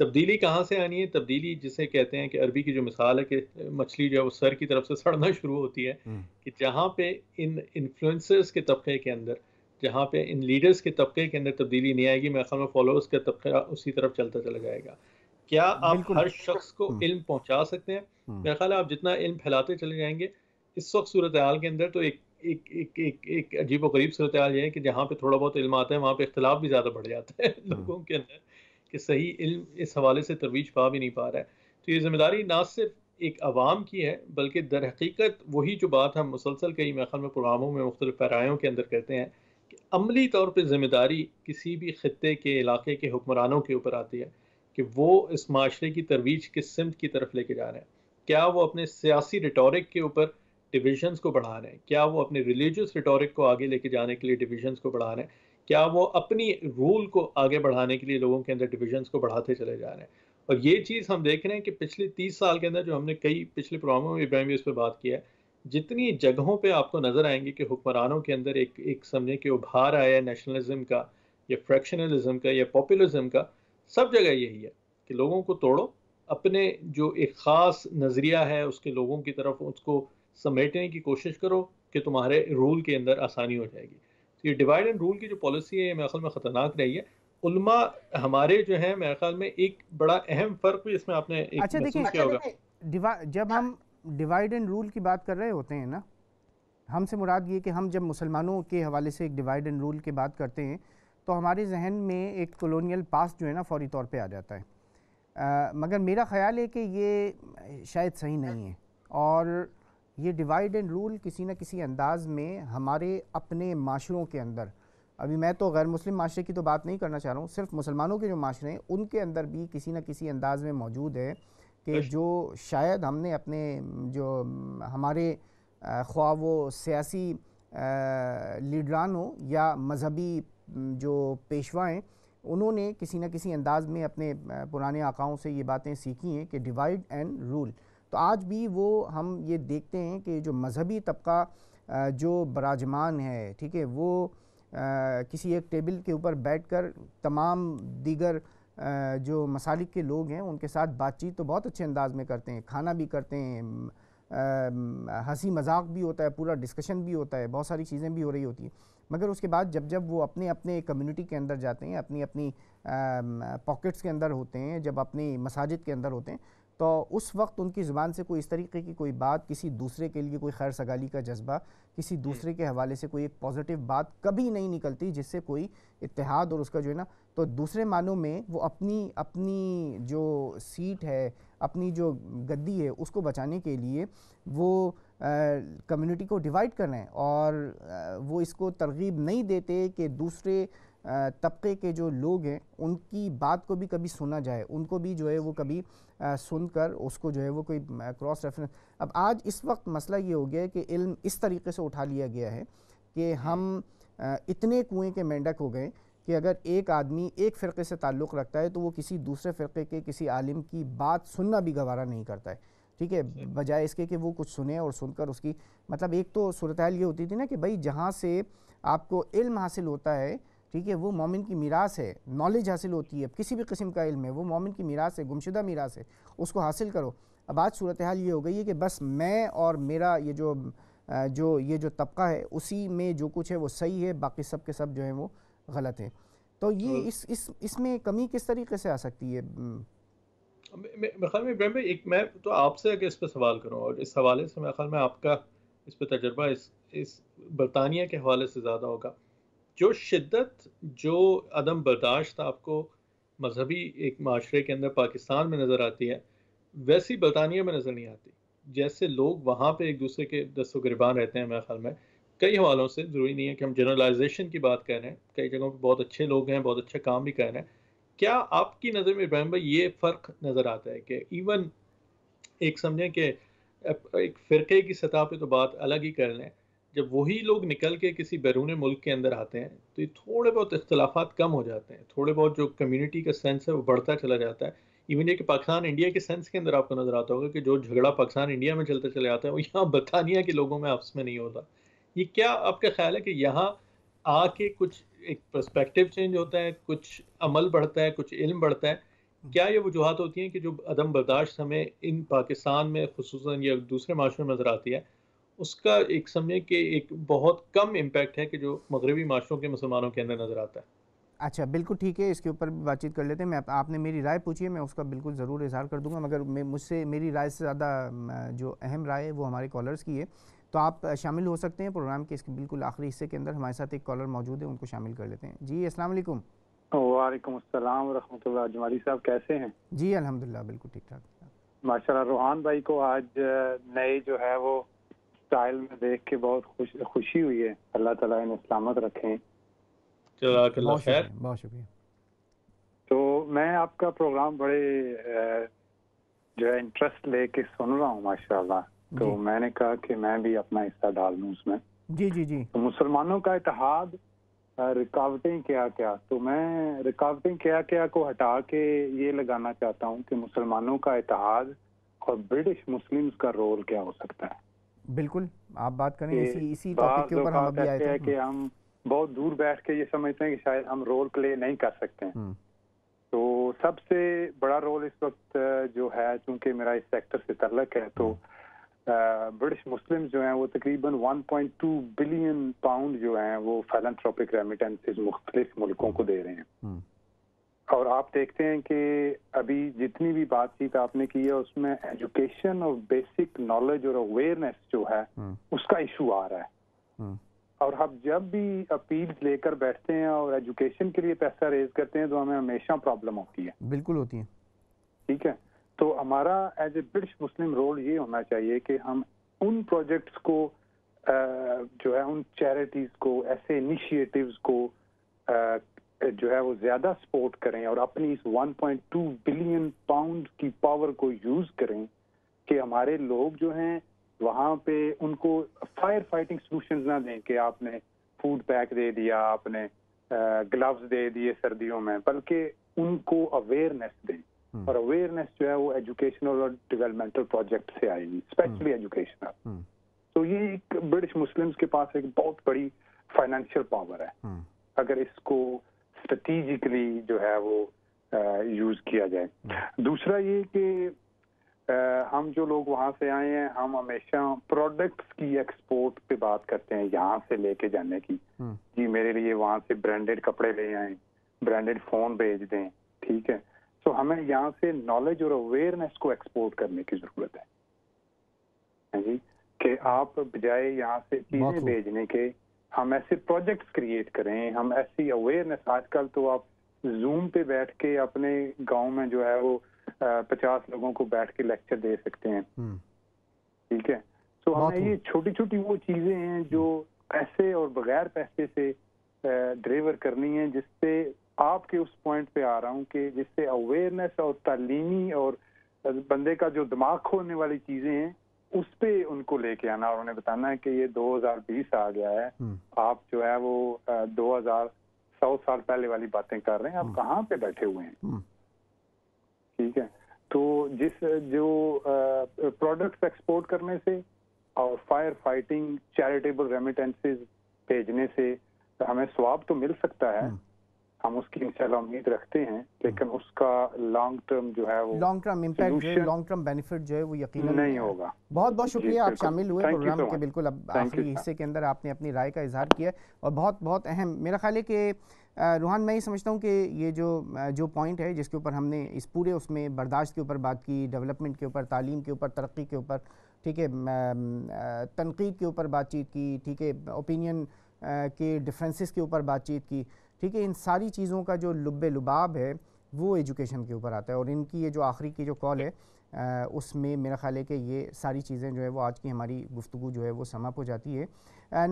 Speaker 2: तब्दीली कहाँ से आनी है तब्दीली जिसे कहते हैं कि अरबी की जो मिसाल है कि मछली जो है वो सर की तरफ से सड़ना शुरू होती है हम्म। कि जहाँ पे इन इन्फ्लुएंसर्स के तबके के अंदर जहाँ पे इन लीडर्स के तबके के अंदर तब्दीली नहीं आएगी मेरे ख्याल में फॉलोअर्स का तबका उसी तरफ चलता चला जाएगा क्या आप हर शख्स को हम्म। इल्म पहुँचा सकते हैं हम्म। मेरा ख्याल आप जितना इल्म फैलाते चले जाएंगे इस वक्त सूरत हाल के अंदर तो एक एक एक एक एक अजीब व गरीब सूरत हाल ये है कि जहाँ पे थोड़ा बहुत इल्म आता है वहाँ पे इख्तलाफ भी ज़्यादा बढ़ जाता है हम्म। लोगों के अंदर कि सही इल्म इस हवाले से तरवीज पा भी नहीं पा रहा है तो ये जिम्मेदारी ना सिर्फ एक आवाम की है बल्कि दर हकीकत वही जो बात हम मुसलसल कई मेखल में प्रोग्रामों में मुख्तलिफ पैरायों के अंदर कहते हैं अमली तौर पर ज़िम्मेदारी किसी भी खत्े के इलाके के हुक्मरानों के ऊपर आती है कि वो इस माशरे की तरवीज किस सिमत की तरफ लेके जा रहे हैं क्या वो अपने सियासी रिटोरिक के ऊपर डिविजन्स को बढ़ा रहे हैं क्या वो अपने रिलीजियस रिटोरिक को आगे लेके जाने के लिए डिविजन्स को बढ़ा रहे हैं क्या वो अपनी रूल को आगे बढ़ाने के लिए लोगों के अंदर डिविजन्स को बढ़ाते चले जा रहे हैं और ये चीज़ हम देख रहे हैं कि पिछले तीस साल के अंदर जो हमने कई पिछले प्रोग्रामों में इब्राहिम इस पर बात किया है जितनी जगहों पे आपको नज़र आएंगे कि हुक्मरानों के अंदर एक एक समझे कि उभार आया है नेशनलिज्म का या फ्रैक्शनलिज्म का या पॉपुलिज्म का सब जगह यही है कि लोगों को तोड़ो अपने जो एक ख़ास नज़रिया है उसके लोगों की तरफ उसको समेटने की कोशिश करो कि तुम्हारे रूल के अंदर आसानी हो जाएगी तो ये डिवाइड एंड रूल की जो पॉलिसी है ये मेरे ख्याल में ख़तरनाक रही है उल्मा हमारे जो है मेरे ख्याल में एक बड़ा अहम फ़र्क भी इसमें आपने एक अच्छा, महसूस किया होगा
Speaker 1: अच्छा, जब हाँ। हम डिवाइड एंड रूल की बात कर रहे होते हैं ना हमसे मुराद ये कि हम जब मुसलमानों के हवाले से एक डिवाइड एंड रूल की बात करते हैं तो हमारे जहन में एक कॉलोनियल पास जो है ना फौरी तौर पे आ जाता है आ, मगर मेरा ख्याल है कि ये शायद सही नहीं है और ये डिवाइड एंड रूल किसी न किसी अंदाज़ में हमारे अपने माशरों के अंदर अभी मैं तो गैर मुस्लिम माशरे की तो बात नहीं करना चाह रहा हूँ सिर्फ मुसलमानों के जो माशरे हैं उनके अंदर भी किसी न किसी अंदाज़ में मौजूद है कि अच्छा। जो शायद हमने अपने जो हमारे ख्वा वो सियासी लीडरान हो या मजहबी जो पेशवा हैं उन्होंने किसी न किसी अंदाज में अपने पुराने आकाओं से ये बातें सीखी हैं कि डिवाइड एंड रूल तो आज भी वो हम ये देखते हैं कि जो मजहबी तबका जो बराजमान है ठीक है वो आ, किसी एक टेबल के ऊपर बैठकर तमाम दीगर जो मसालिक के लोग हैं उनके साथ बातचीत तो बहुत अच्छे अंदाज में करते हैं खाना भी करते हैं हंसी मजाक भी होता है पूरा डिस्कशन भी होता है बहुत सारी चीज़ें भी हो रही होती हैं मगर उसके बाद जब जब वो अपने अपने कम्युनिटी के अंदर जाते हैं अपनी अपनी पॉकेट्स के अंदर होते हैं जब अपनी मसाजिद के अंदर होते हैं तो उस वक्त उनकी ज़ुबान से कोई इस तरीके की कोई बात किसी दूसरे के लिए कोई खैर सगाली का जज्बा किसी दूसरे के हवाले से कोई एक पॉजिटिव बात कभी नहीं निकलती जिससे कोई इतिहाद और उसका जो है ना तो दूसरे मानों में वो अपनी अपनी जो सीट है अपनी जो गद्दी है उसको बचाने के लिए वो कम्युनिटी को डिवाइड कर रहे हैं और आ, वो इसको तरगीब नहीं देते कि दूसरे तबके के जो लोग हैं उनकी बात को भी कभी सुना जाए उनको भी जो है वो कभी सुनकर उसको जो है वो कोई क्रॉस रेफरेंस अब आज इस वक्त मसला ये हो गया है कि इल्म इस तरीके से उठा लिया गया है कि हम इतने कुएं के मेंढक हो गए कि अगर एक आदमी एक फ़िरके से ताल्लुक़ रखता है तो वो किसी दूसरे फ़िरके के किसी आलिम की बात सुनना भी गवारा नहीं करता है ठीक है बजाय इसके कि वो कुछ सुने और सुनकर उसकी मतलब एक तो सूरत ये होती थी ना कि भाई जहाँ से आपको इल्म हासिल होता है ठीक है वो मोमिन की मीरास है नॉलेज हासिल होती है किसी भी किस्म का इल्म है वो मोमिन की मीरास है गुमशुदा मीरास है उसको हासिल करो अब आज सूरत हाल ये हो गई है कि बस मैं और मेरा ये जो जो ये जो तबका है उसी में जो कुछ है वो सही है बाकी सब के सब जो हैं वो गलत हैं तो ये इस इस इसमें कमी किस तरीके से आ सकती है हम्म।
Speaker 2: मेरे ख्याल में भाई एक मैं तो आपसे अगर इस पर सवाल करूँ और इस हवाले से मेरे ख्याल में आपका इस पर तजर्बा इस इस बरतानिया के हवाले से ज़्यादा होगा जो शिद्दत जो अदम बर्दाश्त आपको मजहबी एक माशरे के अंदर पाकिस्तान में नज़र आती है वैसी बरतानिया में नज़र नहीं आती जैसे लोग वहाँ पे एक दूसरे के दस्तों गिरबान रहते हैं मेरे ख्याल में कई हवालों से ज़रूरी नहीं है कि हम जनरलाइजेशन की बात कर रहे हैं कई जगहों पर बहुत अच्छे लोग हैं बहुत अच्छा काम भी कर रहे हैं क्या आपकी नज़र में इब्राहिम भाई ये फ़र्क नज़र आता है कि इवन एक समझें कि एक फ़िरके की सतह पर तो बात अलग ही कर लें जब वही लोग निकल के किसी बैरून मुल्क के अंदर आते हैं तो ये थोड़े बहुत अख्तिलाफ़ कम हो जाते हैं थोड़े बहुत जो कम्युनिटी का सेंस है वो बढ़ता चला जाता है इवन ये कि पाकिस्तान इंडिया के सेंस के अंदर आपको नजर आता होगा कि जो झगड़ा पाकिस्तान इंडिया में चलता चले जाता है वो यहाँ बरतानिया के लोगों में आपस में नहीं होता ये क्या आपका ख्याल है कि यहाँ आके कुछ एक परस्पेक्टिव चेंज होता है कुछ अमल बढ़ता है कुछ इल्म बढ़ता है क्या ये वजूहत होती हैं कि जो अदम बर्दाश्त हमें इन पाकिस्तान में खसूस या दूसरे माशरे में नज़र आती है उसका एक समय के एक बहुत कम इम्पैक्ट है कि जो मगरबी माशरों के मुसलमानों के अंदर नज़र आता है
Speaker 1: अच्छा बिल्कुल ठीक है इसके ऊपर बातचीत कर लेते हैं मैं आपने मेरी राय पूछी है मैं उसका बिल्कुल ज़रूर इजहार कर दूंगा मगर मैं मुझसे मेरी राय से ज़्यादा जो अहम राय है वो हमारे कॉलर्स की है तो आप शामिल हो सकते हैं प्रोग्राम के इसके बिल्कुल आखिरी हिस्से के अंदर हमारे साथ एक कॉलर मौजूद है उनको शामिल कर लेते हैं जी अस्सलाम वालेकुम
Speaker 6: वालेकुम अस्सलाम साहब कैसे हैं
Speaker 1: जी अलहमदिल्ला बिल्कुल ठीक ठाक
Speaker 6: माशा रूहान भाई को आज नए जो है वो स्टाइल में देख के बहुत खुश खुशी हुई है अल्लाह ताला इन्हें सलामत रखें
Speaker 2: बहुत शुक्रिया
Speaker 6: तो मैं आपका प्रोग्राम बड़े जो है इंटरेस्ट लेके सुन रहा हूँ माशाल्लाह तो मैंने कहा कि मैं भी अपना हिस्सा डाल लूँ उसमें जी जी जी तो मुसलमानों का इतिहाद रुकावटें क्या क्या तो मैं रुकावटें क्या क्या को हटा के ये लगाना चाहता हूँ कि मुसलमानों का इतिहाद और ब्रिटिश मुस्लिम्स का रोल क्या हो सकता है
Speaker 1: बिल्कुल आप बात करें इसी इसी
Speaker 6: टॉपिक के ऊपर हम अभी आए थे कि हम्म। हम बहुत दूर बैठ के ये समझते हैं कि शायद हम रोल प्ले नहीं कर सकते हैं हम्म। तो सबसे बड़ा रोल इस वक्त जो है चूंकि मेरा इस सेक्टर से तल्लक है तो ब्रिटिश मुस्लिम हम्म। जो हैं वो तकरीबन 1.2 बिलियन पाउंड जो हैं वो फैलानथ्रोपिक रेमिटेंसेज मुख्तलिफ मुल्कों को दे रहे हैं और आप देखते हैं कि अभी जितनी भी बातचीत आपने की है उसमें एजुकेशन और बेसिक नॉलेज और अवेयरनेस जो है हम्म। उसका इशू आ रहा है हम्म। और हम जब भी अपील लेकर बैठते हैं और एजुकेशन के लिए पैसा रेज करते हैं तो हमें हमेशा प्रॉब्लम होती है बिल्कुल होती है ठीक है तो हमारा as a British Muslim role ये होना चाहिए कि हम उन प्रोजेक्ट्स को जो है उन चैरिटीज को ऐसे इनिशिएटिव्स को जो है वो ज्यादा सपोर्ट करें और अपनी इस 1.2 बिलियन पाउंड की पावर को यूज करें कि हमारे लोग जो हैं वहाँ पे उनको फायर फाइटिंग सोल्यूशन ना दें कि आपने फूड पैक दे दिया आपने ग्लव्स दे दिए सर्दियों में बल्कि उनको अवेयरनेस दें हम्म। और अवेयरनेस जो है वो एजुकेशनल और डेवलपमेंटल प्रोजेक्ट से आएगी स्पेशली हम्म। एजुकेशनल हम्म। तो ये एक ब्रिटिश मुस्लिम्स के पास एक बहुत बड़ी फाइनेंशियल पावर है अगर इसको स्ट्रेटिजिकली जो है वो यूज़ किया जाए दूसरा ये कि हम जो लोग वहाँ से आए हैं हम हमेशा प्रोडक्ट्स की एक्सपोर्ट पे बात करते हैं यहाँ से लेके जाने की हम्म। जी मेरे लिए वहाँ से ब्रांडेड कपड़े ले आए ब्रांडेड फ़ोन भेज दें ठीक है तो हमें यहाँ से नॉलेज और अवेयरनेस को एक्सपोर्ट करने की ज़रूरत है हाँ जी कि आप बजाय यहाँ से चीज़ें भेजने के हम ऐसे प्रोजेक्ट्स क्रिएट करें हम ऐसी अवेयरनेस आजकल तो आप जूम पे बैठ के अपने गांव में जो है वो पचास लोगों को बैठ के लेक्चर दे सकते हैं हम्म। ठीक है तो हमें ये छोटी छोटी वो चीजें हैं जो पैसे और बगैर पैसे से ड्रेवर करनी है जिससे आपके उस पॉइंट पे आ रहा हूँ कि जिससे अवेयरनेस और तालीमी और बंदे का जो दिमाग खोलने वाली चीजें हैं उस पर उनको लेके आना और उन्हें बताना है कि ये 2020 आ गया है हम्म। आप जो है वो दो हजार सौ साल पहले वाली बातें कर रहे हैं आप हम्म। कहाँ पे बैठे हुए हैं हम्म। ठीक है तो जिस जो प्रोडक्ट्स एक्सपोर्ट करने से और फायर फाइटिंग चैरिटेबल रेमिटेंसेज भेजने से हमें स्वाब तो मिल सकता है हम उसकी इंशाल्लाह उम्मीद रखते हैं लेकिन उसका लॉन्ग टर्म जो है वो लॉन्ग टर्म इम्पैक्ट जो
Speaker 1: लॉन्ग टर्म बेनिफिट जो है वो यकीन नहीं होगा बहुत बहुत शुक्रिया आप शामिल हुए प्रोग्राम के बिल्कुल अब आखिरी हिस्से के अंदर आपने अपनी राय का इजहार किया और बहुत बहुत अहम मेरा ख्याल है कि रूहान मैं ये समझता हूँ कि ये जो जो पॉइंट है जिसके ऊपर हमने इस पूरे उसमें बर्दाश्त के ऊपर बात की डेवलपमेंट के ऊपर तालीम के ऊपर तरक्की के ऊपर ठीक है तनकीद के ऊपर बातचीत की ठीक है ओपिनियन के डिफरेंसेस के ऊपर बातचीत की ठीक है इन सारी चीज़ों का जो लुब लुबाब है वो एजुकेशन के ऊपर आता है और इनकी ये जो आखिरी की जो कॉल है आ, उसमें मेरा ख्याल है कि ये सारी चीज़ें जो है वो आज की हमारी गुफ्तु जो है वो समाप हो जाती है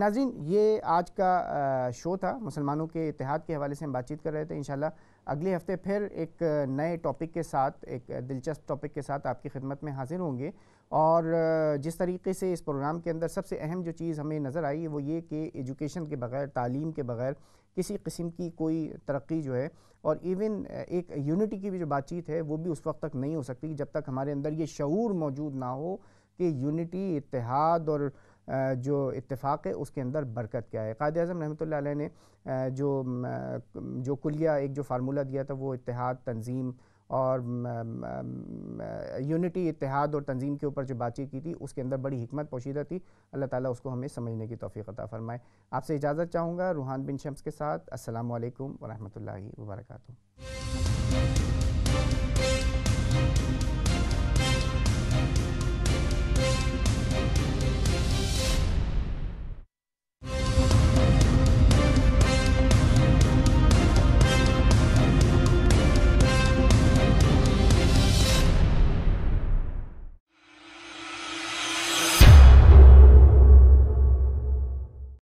Speaker 1: नाजिन ये आज का आ, शो था मुसलमानों के इतिहाद के हवाले से हम बातचीत कर रहे थे इन अगले हफ्ते फिर एक नए टॉपिक के साथ एक दिलचस्प टॉपिक के साथ आपकी खिदमत में हाजिर होंगे और जिस तरीके से इस प्रोग्राम के अंदर सबसे अहम जो चीज़ हमें नज़र आई वो ये कि एजुकेशन के बगैर तालीम के बगैर किसी किस्म की कोई तरक्की जो है और इवन एक यूनिटी की भी जो बातचीत है वो भी उस वक्त तक नहीं हो सकती जब तक हमारे अंदर ये शूर मौजूद ना हो कि यूनिटी इतिहाद और जो इतफ़ाक़ है उसके अंदर बरकत क्या है कायद अजम रहमत ने जो जो कुलिया एक जो फार्मूला दिया था वो इतिहाद तंजीम और यूनिटी इतिहाद और तंजीम के ऊपर जो बातचीत की थी उसके अंदर बड़ी हमत पोशीदा थी अल्लाह ताला उसको हमें समझने की तोफ़ी अता फ़रमाए आपसे इजाज़त चाहूँगा रूहान बिन शम्स के साथ असल वरहमल वर्का